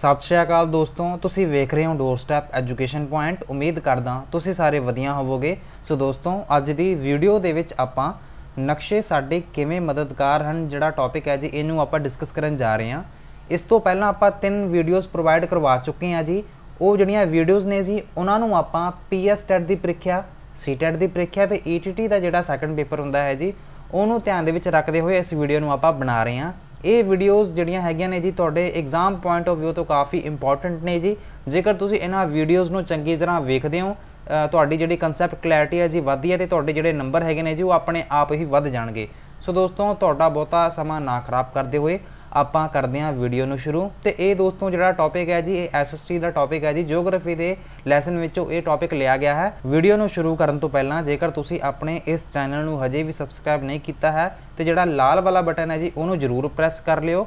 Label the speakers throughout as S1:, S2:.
S1: ਸਤਿ ਸ਼੍ਰੀ ਅਕਾਲ ਦੋਸਤੋ ਤੁਸੀਂ ਵੇਖ ਰਹੇ ਹੋ ਡੋਰ ਸਟੈਪ ਐਜੂਕੇਸ਼ਨ ਪੁਆਇੰਟ ਉਮੀਦ ਕਰਦਾ ਤੁਸੀਂ ਸਾਰੇ ਵਧੀਆ ਹੋਵੋਗੇ ਸੋ ਦੋਸਤੋ ਅੱਜ ਦੀ ਵੀਡੀਓ ਦੇ ਵਿੱਚ ਆਪਾਂ ਨਕਸ਼ੇ ਸਾਡੇ ਕਿਵੇਂ ਮਦਦਗਾਰ ਹਨ ਜਿਹੜਾ ਟੌਪਿਕ ਹੈ ਜੀ ਇਹਨੂੰ ਆਪਾਂ ਡਿਸਕਸ ਕਰਨ ਜਾ ਰਹੇ ਹਾਂ ਇਸ ਤੋਂ ਪਹਿਲਾਂ ਆਪਾਂ ਤਿੰਨ ਵੀਡੀਓਜ਼ ਪ੍ਰੋਵਾਈਡ ਕਰਵਾ ਚੁੱਕੇ ਹਾਂ ਜੀ ਉਹ ਜਿਹੜੀਆਂ ਵੀਡੀਓਜ਼ ਨੇ ਜੀ ਉਹਨਾਂ ਨੂੰ ਆਪਾਂ ਪੀਐਸ ਟੈਟ e ਦੀ ਪ੍ਰੀਖਿਆ ਸੀਟੈਟ e ਦੀ ਪ੍ਰੀਖਿਆ ਤੇ ਈਟੀਟੀ e ਦਾ ਜਿਹੜਾ ਸੈਕੰਡ ਪੇਪਰ ਹੁੰਦਾ ਹੈ ਜੀ ਉਹਨੂੰ ਧਿਆਨ ਦੇ ਵਿੱਚ ਰੱਖਦੇ ਹੋਏ ਇਸ ਵੀਡੀਓ ਨੂੰ ਆਪਾਂ ਬਣਾ ਰਹੇ ਹਾਂ ਇਹ ਵੀਡੀਓਜ਼ ਜਿਹੜੀਆਂ ਹੈਗੀਆਂ ਨੇ ਜੀ ਤੁਹਾਡੇ ਐਗਜ਼ਾਮ ਪੁਆਇੰਟ ਆਫ View ਤੋਂ ਕਾਫੀ ਇੰਪੋਰਟੈਂਟ ਨੇ ਜੀ ਜੇਕਰ ਤੁਸੀਂ ਇਹਨਾਂ ਵੀਡੀਓਜ਼ ਨੂੰ ਚੰਗੀ ਤਰ੍ਹਾਂ ਵੇਖਦੇ ਹੋ ਤੁਹਾਡੀ ਜਿਹੜੀ ਕਨਸੈਪਟ ਕਲੈਰਿਟੀ ਹੈ ਜੀ ਵਧਦੀ ਹੈ ਤੇ ਤੁਹਾਡੇ ਜਿਹੜੇ ਨੰਬਰ ਹੈਗੇ ਨੇ ਜੀ ਉਹ ਆਪਣੇ ਆਪ ਹੀ ਵੱਧ ਜਾਣਗੇ ਸੋ ਦੋਸਤੋ ਤੁਹਾਡਾ ਬਹੁਤਾ ਸਮਾਂ ਨਾ ਖਰਾਬ ਕਰਦੇ ਹੋਏ ਆਪਾਂ ਕਰਦੇ ਹਾਂ ਵੀਡੀਓ ਨੂੰ ਸ਼ੁਰੂ ਤੇ ਇਹ ਦੋਸਤੋ ਜਿਹੜਾ ਟੌਪਿਕ ਹੈ ਜੀ ਇਹ ਐਸਐਸਟੀ ਦਾ ਟੌਪਿਕ ਹੈ ਜੀ ਜੀਓਗ੍ਰਾਫੀ ਦੇ ਲੈਸਨ ਵਿੱਚੋਂ ਇਹ ਟੌਪਿਕ ਲਿਆ ਗਿਆ ਹੈ ਵੀਡੀਓ ਨੂੰ ਸ਼ੁਰੂ ਕਰਨ ਤੋਂ ਪਹਿਲਾਂ ਜੇਕਰ ਤੁਸੀਂ ਆਪਣੇ ਇਸ ਚੈਨਲ ਨੂੰ ਹਜੇ ਵੀ ਸਬਸਕ੍ਰਾਈਬ ਨਹੀਂ ਕੀਤਾ ਹੈ ਤੇ ਜਿਹੜਾ ਲਾਲ ਵਾਲਾ ਬਟਨ ਹੈ ਜੀ ਉਹਨੂੰ ਜ਼ਰੂਰ ਪ੍ਰੈਸ ਕਰ ਲਿਓ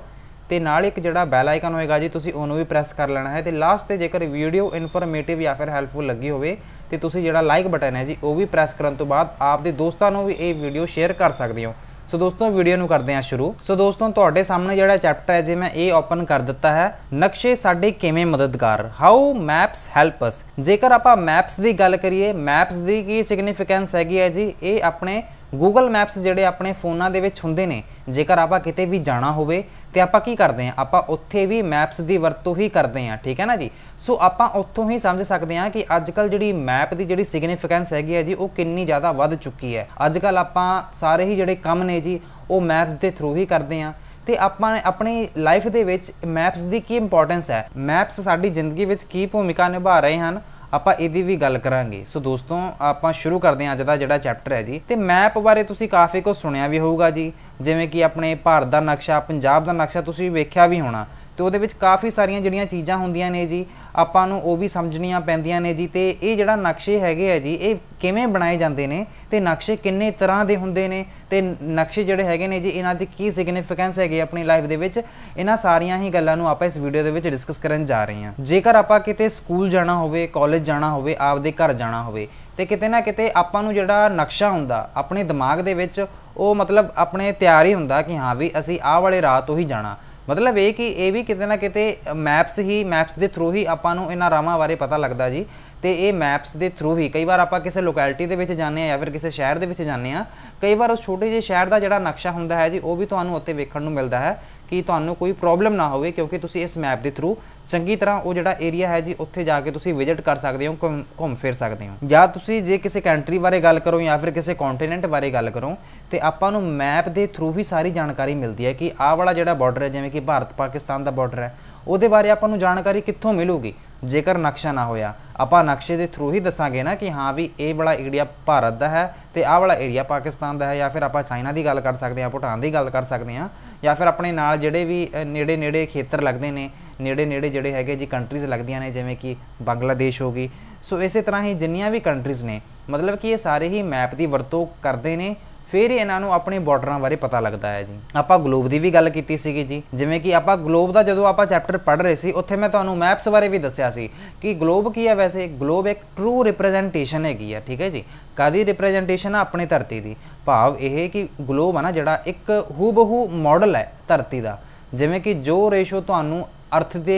S1: ਤੇ ਨਾਲ ਇੱਕ ਜਿਹੜਾ ਬੈਲ ਆਈਕਨ ਹੋਏਗਾ ਜੀ ਤੁਸੀਂ ਉਹਨੂੰ ਵੀ ਪ੍ਰੈਸ ਕਰ ਲੈਣਾ ਹੈ ਤੇ ਲਾਸਟ ਤੇ ਜੇਕਰ ਵੀਡੀਓ ਇਨਫੋਰਮੇਟਿਵ ਜਾਂ ਫਿਰ ਹੈਲਪਫੁਲ ਲੱਗੀ ਹੋਵੇ ਤੇ ਤੁਸੀਂ ਜਿਹੜਾ ਲਾਈਕ ਬਟਨ ਹੈ ਜੀ ਉਹ ਵੀ ਪ੍ਰੈਸ ਕਰਨ ਤੋਂ ਬਾਅਦ ਆਪਦੇ ਦੋਸਤਾਂ ਨੂੰ ਵੀ ਇਹ ਵੀਡੀਓ ਸ਼ੇਅਰ ਕਰ ਸਕਦੇ ਹੋ ਸੋ ਦੋਸਤੋ ਵੀਡੀਓ ਨੂੰ ਕਰਦੇ ਆ ਸ਼ੁਰੂ ਸੋ ਦੋਸਤੋ ਤੁਹਾਡੇ ਸਾਹਮਣੇ ਜਿਹੜਾ ਚੈਪਟਰ ਹੈ ਜੇ ਮੈਂ ਇਹ ਓਪਨ ਕਰ ਦਿੱਤਾ ਹੈ ਨਕਸ਼ੇ ਸਾਡੇ ਕਿਵੇਂ ਮਦਦਗਾਰ ਹਾਊ ਮੈਪਸ ਹੈਲਪ ਅਸ ਜੇਕਰ ਆਪਾਂ ਮੈਪਸ ਦੀ ਗੱਲ ਕਰੀਏ ਮੈਪਸ ਦੀ ਕੀ ਸਿਗਨੀਫੀਕੈਂਸ ਹੈਗੀ ਹੈ ਜੀ ਇਹ ਆਪਣੇ Google Maps ਜਿਹੜੇ ਆਪਣੇ ਫੋਨਾਂ ਦੇ ਵਿੱਚ ਹੁੰਦੇ ਨੇ ਜੇਕਰ ਆਪਾਂ ਕਿਤੇ ਵੀ ਜਾਣਾ ਹੋਵੇ ਤੇ ਆਪਾਂ ਕੀ ਕਰਦੇ ਆ ਆਪਾਂ ਉੱਥੇ ਵੀ ਮੈਪਸ ਦੀ ਵਰਤੋਂ ਹੀ ਕਰਦੇ ਆ ਠੀਕ ਹੈ ਨਾ ਜੀ ਸੋ ਆਪਾਂ ਉੱਥੋਂ ਹੀ ਸਮਝ ਸਕਦੇ ਆ ਕਿ ਅੱਜ ਕੱਲ ਜਿਹੜੀ ਮੈਪ ਦੀ ਜਿਹੜੀ ਸਿਗਨੀਫਿਕੈਂਸ ਹੈਗੀ ਹੈ ਜੀ ਉਹ ਕਿੰਨੀ ਜ਼ਿਆਦਾ ਵੱਧ ਚੁੱਕੀ ਹੈ ਅੱਜ ਕੱਲ ਆਪਾਂ ਸਾਰੇ ਹੀ ਜਿਹੜੇ ਕੰਮ ਨੇ ਜੀ ਉਹ ਮੈਪਸ ਦੇ ਥਰੂ ਹੀ ਕਰਦੇ ਆ ਤੇ ਆਪਾਂ ਆਪਣੀ ਲਾਈਫ ਦੇ ਵਿੱਚ ਮੈਪਸ ਦੀ ਕੀ ਇੰਪੋਰਟੈਂਸ ਹੈ ਮੈਪਸ ਸਾਡੀ ਜ਼ਿੰਦਗੀ ਵਿੱਚ ਕੀ ਭੂਮਿਕਾ ਨਿਭਾ ਰਹੇ ਹਨ ਆਪਾਂ ਇਹਦੀ ਵੀ ਗੱਲ ਕਰਾਂਗੇ ਸੋ ਦੋਸਤੋ ਆਪਾਂ ਸ਼ੁਰੂ ਕਰਦੇ ਹਾਂ ਅੱਜ ਦਾ ਜਿਹੜਾ ਚੈਪਟਰ ਹੈ ਜੀ ਤੇ ਮੈਪ ਬਾਰੇ ਤੁਸੀਂ ਕਾਫੀ ਕੁਝ ਸੁਣਿਆ ਵੀ ਹੋਊਗਾ ਜੀ ਜਿਵੇਂ ਕਿ ਆਪਣੇ ਭਾਰਤ ਦਾ ਨਕਸ਼ਾ ਪੰਜਾਬ ਦਾ ਨਕਸ਼ਾ ਤੁਸੀਂ ਵੇਖਿਆ ਵੀ ਹੋਣਾ ਤੇ ਉਹਦੇ ਵਿੱਚ ਕਾਫੀ ਸਾਰੀਆਂ ਜਿਹੜੀਆਂ ਚੀਜ਼ਾਂ ਹੁੰਦੀਆਂ ਨੇ ਜੀ ਆਪਾਂ ਨੂੰ ਉਹ ਵੀ ਸਮਝਣੀਆਂ ਪੈਂਦੀਆਂ ਨੇ ਜੀ ਤੇ ਇਹ ਜਿਹੜਾ ਨਕਸ਼ੇ ਹੈਗੇ ਆ ਜੀ ਇਹ ਕਿਵੇਂ ਬਣਾਏ ਜਾਂਦੇ ਨੇ ਤੇ ਨਕਸ਼ੇ ਕਿੰਨੇ ਤਰ੍ਹਾਂ ਦੇ ਹੁੰਦੇ ਨੇ ਤੇ ਨਕਸ਼ੇ ਜਿਹੜੇ ਹੈਗੇ ਨੇ ਜੀ ਇਹਨਾਂ ਦੀ ਕੀ ਸਿਗਨੀਫੀਕੈਂਸ ਹੈਗੀ ਆਪਣੀ ਲਾਈਫ ਦੇ ਵਿੱਚ ਇਹਨਾਂ ਸਾਰੀਆਂ ਹੀ ਗੱਲਾਂ ਨੂੰ ਆਪਾਂ ਇਸ ਵੀਡੀਓ ਦੇ ਵਿੱਚ ਡਿਸਕਸ ਕਰਨ ਜਾ ਰਹੇ ਹਾਂ ਜੇਕਰ ਆਪਾਂ ਕਿਤੇ ਸਕੂਲ ਜਾਣਾ ਹੋਵੇ ਕਾਲਜ ਜਾਣਾ ਹੋਵੇ ਆਪਦੇ ਘਰ ਜਾਣਾ ਹੋਵੇ ਤੇ ਕਿਤੇ ਨਾ ਕਿਤੇ ਆਪਾਂ ਨੂੰ ਜਿਹੜਾ ਨਕਸ਼ਾ ਹੁੰਦਾ ਆਪਣੇ ਦਿਮਾਗ ਦੇ ਵਿੱਚ ਉਹ ਮਤਲਬ ਆਪਣੇ ਤਿਆਰ ਹੀ ਹੁੰਦਾ ਕਿ ਹਾਂ ਵੀ ਅਸੀਂ ਆਹ ਵਾਲੇ ਰਾਹ ਤੋਂ ਹੀ ਜਾਣਾ ਮਤਲਬ ਇਹ ਕਿ ਇਹ ਵੀ ਕਿਤੇ ਨਾ ਕਿਤੇ ਮੈਪਸ ਹੀ ਮੈਪਸ ਦੇ ਥਰੂ ਹੀ ਆਪਾਂ ਨੂੰ ਇਹਨਾਂ ਰਾਵਾਂ ਬਾਰੇ ਪਤਾ ਲੱਗਦਾ ਜੀ ਤੇ ਇਹ ਮੈਪਸ ਦੇ ਥਰੂ ਹੀ ਕਈ ਵਾਰ ਆਪਾਂ ਕਿਸੇ ਲੋਕੈਲਿਟੀ ਦੇ ਵਿੱਚ ਜਾਂਦੇ ਆ ਜਾਂ ਫਿਰ ਕਿਸੇ ਸ਼ਹਿਰ ਦੇ ਵਿੱਚ ਜਾਂਦੇ ਆ ਕਈ ਵਾਰ ਉਸ ਛੋਟੇ ਜਿਹੇ ਸ਼ਹਿਰ ਦਾ ਜਿਹੜਾ ਨਕਸ਼ਾ ਹੁੰਦਾ ਹੈ ਜੀ ਉਹ ਵੀ ਤੁਹਾਨੂੰ ਉੱਤੇ ਵੇਖਣ ਨੂੰ ਮਿਲਦਾ ਹੈ ਕਿ ਤੁਹਾਨੂੰ ਕੋਈ ਪ੍ਰੋਬਲਮ ਨਾ ਹੋਵੇ ਕਿਉਂਕਿ ਤੁਸੀਂ ਇਸ ਮੈਪ ਦੇ ਥਰੂ ਚੰਗੀ ਤਰ੍ਹਾਂ ਉਹ ਜਿਹੜਾ ਏਰੀਆ ਹੈ ਜੀ ਉੱਥੇ ਜਾ ਕੇ ਤੁਸੀਂ ਵਿਜ਼ਿਟ ਕਰ ਸਕਦੇ ਹੋ ਘੁੰਮ ਫਿਰ ਸਕਦੇ ਹੋ ਜਾਂ ਤੁਸੀਂ ਜੇ ਕਿਸੇ ਕੰਟਰੀ ਬਾਰੇ ਗੱਲ ਕਰੋ ਜਾਂ ਫਿਰ ਕਿਸੇ ਕੰਟੀਨੈਂਟ ਬਾਰੇ ਗੱਲ ਕਰੋ ਤੇ ਆਪਾਂ ਨੂੰ ਮੈਪ ਦੇ ਥਰੂ ਹੀ ਸਾਰੀ ਜਾਣਕਾਰੀ ਮਿਲਦੀ ਹੈ ਕਿ ਆਹ ਵਾਲਾ ਜਿਹੜਾ ਬਾਰਡਰ ਹੈ ਜਿਵੇਂ ਕਿ ਭਾਰਤ ਪਾਕਿਸਤਾਨ ਦਾ ਬਾਰਡਰ ਹੈ ਉਹਦੇ ਬਾਰੇ ਆਪਾਂ ਨੂੰ ਜਾਣਕਾਰੀ ਕਿੱਥੋਂ ਮਿਲੂਗੀ ਜੇਕਰ ਨਕਸ਼ਾ ਨਾ ਹੋਇਆ ਆਪਾਂ ਨਕਸ਼ੇ ਦੇ ਥਰੂ ਹੀ ਦੱਸਾਂਗੇ ਨਾ ਕਿ ਹਾਂ ਵੀ ਇਹ ਵਾਲਾ ਏਰੀਆ ਭਾਰਤ ਦਾ ਹੈ ਤੇ ਆਹ ਵਾਲਾ ਏਰੀਆ ਪਾਕਿਸਤਾਨ ਦਾ ਹੈ ਜਾਂ ਫਿਰ ਆਪਾਂ ਚਾਈਨਾ ਦੀ ਗੱਲ ਕਰ ਸਕਦੇ ਹਾਂ ਭੂਟਾਨ ਦੀ ਗੱਲ ਕਰ ਸਕਦੇ ਹਾਂ ਜਾਂ ਫਿਰ ਆਪਣੇ ਨਾਲ ਜਿਹੜੇ ਵੀ ਨੇੜੇ ਨੇੜੇ ਖੇਤਰ ਲੱਗਦੇ ਨੇ ਨੇੜੇ ਨੇੜੇ ਜਿਹੜੇ ਹੈਗੇ ਜੀ ਕੰਟਰੀਜ਼ ਲੱਗਦੀਆਂ ਨੇ ਜਿਵੇਂ ਕਿ ਬੰਗਲਾਦੇਸ਼ ਹੋ ਗਈ ਸੋ ਇਸੇ ਤਰ੍ਹਾਂ ਹੀ ਜਿੰਨੀਆਂ ਵੀ ਕੰਟਰੀਜ਼ ਨੇ ਮਤਲਬ ਕਿ ਇਹ ਸਾਰੇ ਹੀ ਮੈਪ ਦੀ ਵਰਤੋਂ ਕਰਦੇ ਨੇ ਫਿਰ ਇਹਨਾਂ ਨੂੰ ਆਪਣੇ ਬਾਰਡਰਾਂ ਬਾਰੇ ਪਤਾ ਲੱਗਦਾ ਹੈ ਜੀ ਆਪਾਂ ਗਲੋਬ ਦੀ ਵੀ ਗੱਲ ਕੀਤੀ ਸੀਗੀ ਜੀ ਜਿਵੇਂ ਕਿ ਆਪਾਂ ਗਲੋਬ ਦਾ ਜਦੋਂ ਆਪਾਂ ਚੈਪਟਰ ਪੜ੍ਹ ਰਹੇ ਸੀ ਉੱਥੇ ਮੈਂ ਤੁਹਾਨੂੰ ਮੈਪਸ ਬਾਰੇ ਵੀ ਦੱਸਿਆ ਸੀ ਕਿ ਗਲੋਬ ਕੀ ਹੈ ਵੈਸੇ ਗਲੋਬ ਇੱਕ ਟਰੂ ਰਿਪਰੈਜ਼ੈਂਟੇਸ਼ਨ ਹੈਗੀ ਆ ਠੀਕ ਹੈ ਜੀ ਕਾਦੀ ਰਿਪਰੈਜ਼ੈਂਟੇਸ਼ਨ ਆ ਆਪਣੇ ਧਰਤੀ ਦੀ ਭਾਵ ਇਹ ਕਿ ਗਲੋਬ ਆ ਨਾ ਜਿਹੜਾ ਇੱਕ ਹੂਬਹੂ ਮਾਡਲ ਹੈ ਧਰਤੀ ਦਾ ਜਿਵੇਂ ਕਿ ਜੋ ਰੇਸ਼ੋ ਤੁਹਾਨੂੰ ਅਰਥ ਦੇ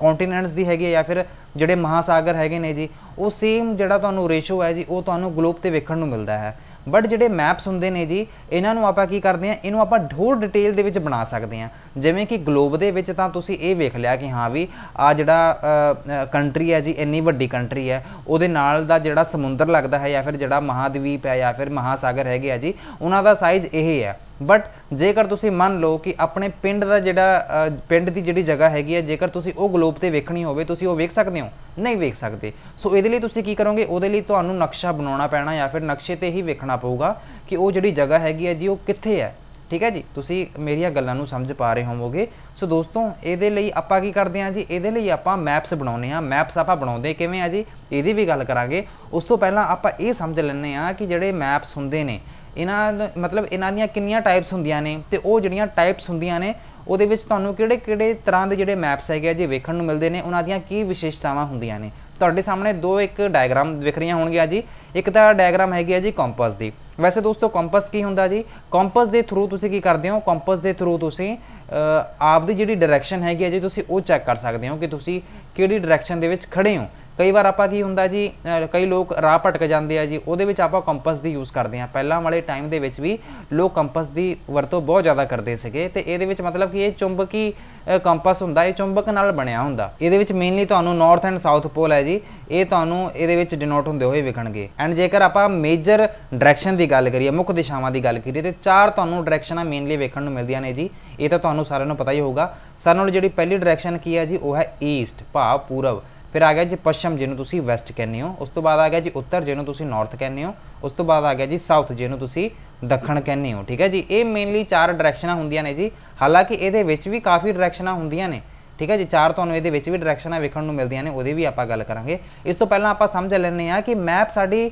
S1: ਕੰਟੀਨੈਂਟਸ ਦੀ ਹੈਗੀ ਜਾਂ ਫਿਰ ਜਿਹੜੇ ਮਹਾਸਾਗਰ ਹੈਗੇ ਨੇ ਜੀ ਉਹ ਸੇਮ ਜਿਹੜਾ ਤੁਹਾਨੂੰ ਰੇਸ਼ੋ ਹੈ ਜੀ ਉਹ ਤੁਹਾਨੂੰ ਗਲੋਬ ਤੇ ਵੇਖਣ ਨੂੰ ਮਿਲਦਾ ਹੈ ਬਟ ਜਿਹੜੇ ਮੈਪਸ ਹੁੰਦੇ ਨੇ ਜੀ ਇਹਨਾਂ ਨੂੰ ਆਪਾਂ ਕੀ ਕਰਦੇ ਆ ਇਹਨੂੰ ਆਪਾਂ ਢੋਰ ਡਿਟੇਲ ਦੇ ਵਿੱਚ ਬਣਾ ਸਕਦੇ ਆ ਜਿਵੇਂ ਕਿ ਗਲੋਬ ਦੇ ਵਿੱਚ ਤਾਂ ਤੁਸੀਂ ਇਹ ਵੇਖ ਲਿਆ ਕਿ ਹਾਂ ਵੀ ਆ ਜਿਹੜਾ ਕੰਟਰੀ ਹੈ ਜੀ ਇੰਨੀ ਵੱਡੀ ਕੰਟਰੀ ਹੈ ਉਹਦੇ ਨਾਲ ਦਾ ਜਿਹੜਾ ਸਮੁੰਦਰ ਲੱਗਦਾ ਹੈ ਜਾਂ ਫਿਰ ਜਿਹੜਾ ਮਹਾਦਵੀਪ ਹੈ ਜਾਂ ਫਿਰ ਮਹਾਸਾਗਰ ਹੈਗੇ ਆ ਜੀ ਉਹਨਾਂ ਦਾ ਸਾਈਜ਼ ਇਹ ਹੈ ਬਟ ਜੇਕਰ ਤੁਸੀਂ ਮੰਨ ਲਓ ਕਿ ਆਪਣੇ ਪਿੰਡ ਦਾ ਜਿਹੜਾ ਪਿੰਡ ਦੀ ਜਿਹੜੀ ਜਗ੍ਹਾ ਹੈਗੀ ਹੈ ਜੇਕਰ ਤੁਸੀਂ ਉਹ ਗਲੋਬ ਤੇ ਵੇਖਣੀ ਹੋਵੇ ਤੁਸੀਂ ਉਹ ਵੇਖ ਸਕਦੇ ਹੋ ਨਹੀਂ ਵੇਖ ਸਕਦੇ ਸੋ ਇਹਦੇ ਲਈ ਤੁਸੀਂ ਕੀ ਕਰੋਗੇ ਉਹਦੇ ਲਈ ਤੁਹਾਨੂੰ ਨਕਸ਼ਾ ਬਣਾਉਣਾ ਪੈਣਾ ਜਾਂ ਫਿਰ ਨਕਸ਼ੇ ਤੇ ਹੀ ਵੇਖਣਾ ਪਊਗਾ ਕਿ ਉਹ ਜਿਹੜੀ ਜਗ੍ਹਾ ਹੈਗੀ ਹੈ ਜੀ ਉਹ ਕਿੱਥੇ ਹੈ ਠੀਕ ਹੈ ਜੀ ਤੁਸੀਂ ਮੇਰੀਆਂ ਗੱਲਾਂ ਨੂੰ ਸਮਝ ਪਾ ਰਹੇ ਹੋਵੋਗੇ ਸੋ ਦੋਸਤੋ ਇਹਦੇ ਲਈ ਆਪਾਂ ਕੀ ਕਰਦੇ ਹਾਂ ਜੀ ਇਹਦੇ ਲਈ ਆਪਾਂ ਮੈਪਸ ਬਣਾਉਨੇ ਆ ਮੈਪਸ ਆਪਾਂ ਬਣਾਉਂਦੇ ਕਿਵੇਂ ਆ ਜੀ ਇਹਦੀ ਵੀ ਗੱਲ ਕਰਾਂਗੇ ਉਸ ਤੋਂ ਪਹਿਲਾਂ ਆਪਾਂ ਇਹ ਸਮਝ ਲੈਣੇ ਆ ਕਿ ਜਿਹੜੇ ਮੈਪਸ ਹੁੰਦੇ ਨੇ ਇਹਨਾਂ ਮਤਲਬ ਇਹਨਾਂ ਦੀਆਂ ਕਿੰਨੀਆਂ ਟਾਈਪਸ ਹੁੰਦੀਆਂ ਨੇ ਤੇ ਉਹ ਜਿਹੜੀਆਂ ਟਾਈਪਸ ਹੁੰਦੀਆਂ ਨੇ ਉਹਦੇ ਵਿੱਚ ਤੁਹਾਨੂੰ ਕਿਹੜੇ-ਕਿਹੜੇ ਤਰ੍ਹਾਂ ਦੇ ਜਿਹੜੇ ਮੈਪਸ ਹੈਗੇ ਆ ਜੇ ਵੇਖਣ ਨੂੰ ਮਿਲਦੇ ਨੇ ਉਹਨਾਂ ਦੀਆਂ ਕੀ ਵਿਸ਼ੇਸ਼ਤਾਵਾਂ ਹੁੰਦੀਆਂ ਨੇ ਤੁਹਾਡੇ ਸਾਹਮਣੇ ਦੋ ਇੱਕ ਡਾਇਗਰਾਮ ਵਿਖ ਰਹੀਆਂ ਹੋਣਗੀਆਂ ਜੀ ਇੱਕ ਤਾਂ ਡਾਇਗਰਾਮ ਹੈਗੀ ਆ ਜੀ ਕੰਪਾਸ ਦੀ ਵੈਸੇ ਦੋਸਤੋ ਕੰਪਾਸ ਕੀ ਹੁੰਦਾ ਜੀ ਕੰਪਾਸ ਦੇ ਥਰੂ ਤੁਸੀਂ ਕੀ ਕਰਦੇ ਹੋ ਕੰਪਾਸ ਦੇ ਥਰੂ ਤੁਸੀਂ ਆਪ ਦੀ ਜਿਹੜੀ ਡਾਇਰੈਕਸ਼ਨ ਹੈਗੀ ਆ ਜੀ ਤੁਸੀਂ ਉਹ ਚੈੱਕ ਕਰ ਸਕਦੇ ਹੋ ਕਿ ਤੁਸੀਂ ਕਿਹੜੀ ਡਾਇਰੈਕਸ਼ਨ ਦੇ ਵਿੱਚ ਖੜੇ ਹੋ ਕਈ ਵਾਰ ਆਪਾਂ ਕੀ ਹੁੰਦਾ ਜੀ ਕਈ ਲੋਕ ਰਾਹ ਭਟਕ ਜਾਂਦੇ ਆ ਜੀ ਉਹਦੇ ਵਿੱਚ ਆਪਾਂ ਕੰਪਾਸ ਦੀ ਯੂਜ਼ ਕਰਦੇ ਆ ਪਹਿਲਾਂ ਵਾਲੇ ਟਾਈਮ ਦੇ ਵਿੱਚ ਵੀ ਲੋਕ ਕੰਪਾਸ ਦੀ ਵਰਤੋਂ ਬਹੁਤ ਜ਼ਿਆਦਾ ਕਰਦੇ ਸੀਗੇ ਤੇ ਇਹਦੇ ਵਿੱਚ ਮਤਲਬ ਕਿ ਇਹ ਚੁੰਬਕੀ ਕੰਪਾਸ ਹੁੰਦਾ ਇਹ ਚੁੰਬਕ ਨਾਲ ਬਣਿਆ ਹੁੰਦਾ ਇਹਦੇ ਵਿੱਚ ਮੇਨਲੀ ਤੁਹਾਨੂੰ ਨਾਰਥ ਐਂਡ ਸਾਊਥ ਪੋਲ ਹੈ ਜੀ ਇਹ ਤੁਹਾਨੂੰ ਇਹਦੇ ਵਿੱਚ ਡਿਨੋਟ ਹੁੰਦੇ ਹੋਏ ਵਿਖਣਗੇ ਐਂਡ ਜੇਕਰ ਆਪਾਂ ਮੇਜਰ ਡਾਇਰੈਕਸ਼ਨ ਦੀ ਗੱਲ ਕਰੀਏ ਮੁੱਖ ਦਿਸ਼ਾਵਾਂ ਦੀ ਗੱਲ ਕਰੀਏ ਤੇ ਚਾਰ ਤੁਹਾਨੂੰ ਡਾਇਰੈਕਸ਼ਨਾਂ ਮੇਨਲੀ ਵੇਖਣ ਨੂੰ ਮਿਲਦੀਆਂ ਨੇ ਜੀ ਇਹ ਤਾਂ ਤੁਹਾਨੂੰ ਸਾਰਿਆਂ ਨੂੰ ਪਤਾ ਹੀ ਹੋਊਗਾ ਸਾਰਿਆਂ ਨੂੰ ਜਿਹੜੀ ਪਹਿਲੀ ਡਾਇਰੈਕਸ਼ਨ ਕੀ ਹੈ ਜੀ ਉਹ ਹੈ ਈਸਟ ਭਾਵ ਪੂਰਬ ਫਿਰ ਆ ਗਿਆ ਜੀ ਪੱਛਮ ਜਿਹਨੂੰ ਤੁਸੀਂ ਵੈਸਟ ਕਹਿੰਦੇ ਹੋ ਉਸ ਤੋਂ ਬਾਅਦ ਆ ਗਿਆ ਜੀ ਉੱਤਰ ਜਿਹਨੂੰ ਤੁਸੀਂ ਨਾਰਥ ਕਹਿੰਦੇ ਹੋ ਉਸ ਤੋਂ ਬਾਅਦ ਆ ਗਿਆ ਜੀ ਸਾਊਥ ਜਿਹਨੂੰ ਤੁਸੀਂ ਦੱਖਣ ਕਹਿੰਦੇ ਹੋ ਠੀਕ ਹੈ ਜੀ ਇਹ ਮੇਨਲੀ ਚਾਰ ਡਾਇਰੈਕਸ਼ਨਾਂ ਹੁੰਦੀਆਂ ਨੇ ਜੀ ਹਾਲਾਂਕਿ ਇਹਦੇ ਵਿੱਚ ਵੀ ਕਾਫੀ ਡਾਇਰੈਕਸ਼ਨਾਂ ਹੁੰਦੀਆਂ ਨੇ ਠੀਕ ਹੈ ਜੀ ਚਾਰ ਤੁਹਾਨੂੰ ਇਹਦੇ ਵਿੱਚ ਵੀ ਡਾਇਰੈਕਸ਼ਨਾਂ ਵੇਖਣ ਨੂੰ ਮਿਲਦੀਆਂ ਨੇ ਉਹਦੇ ਵੀ ਆਪਾਂ ਗੱਲ ਕਰਾਂਗੇ ਇਸ ਤੋਂ ਪਹਿਲਾਂ ਆਪਾਂ ਸਮਝ ਲੈਣੇ ਆ ਕਿ ਮੈਪ ਸਾਡੀ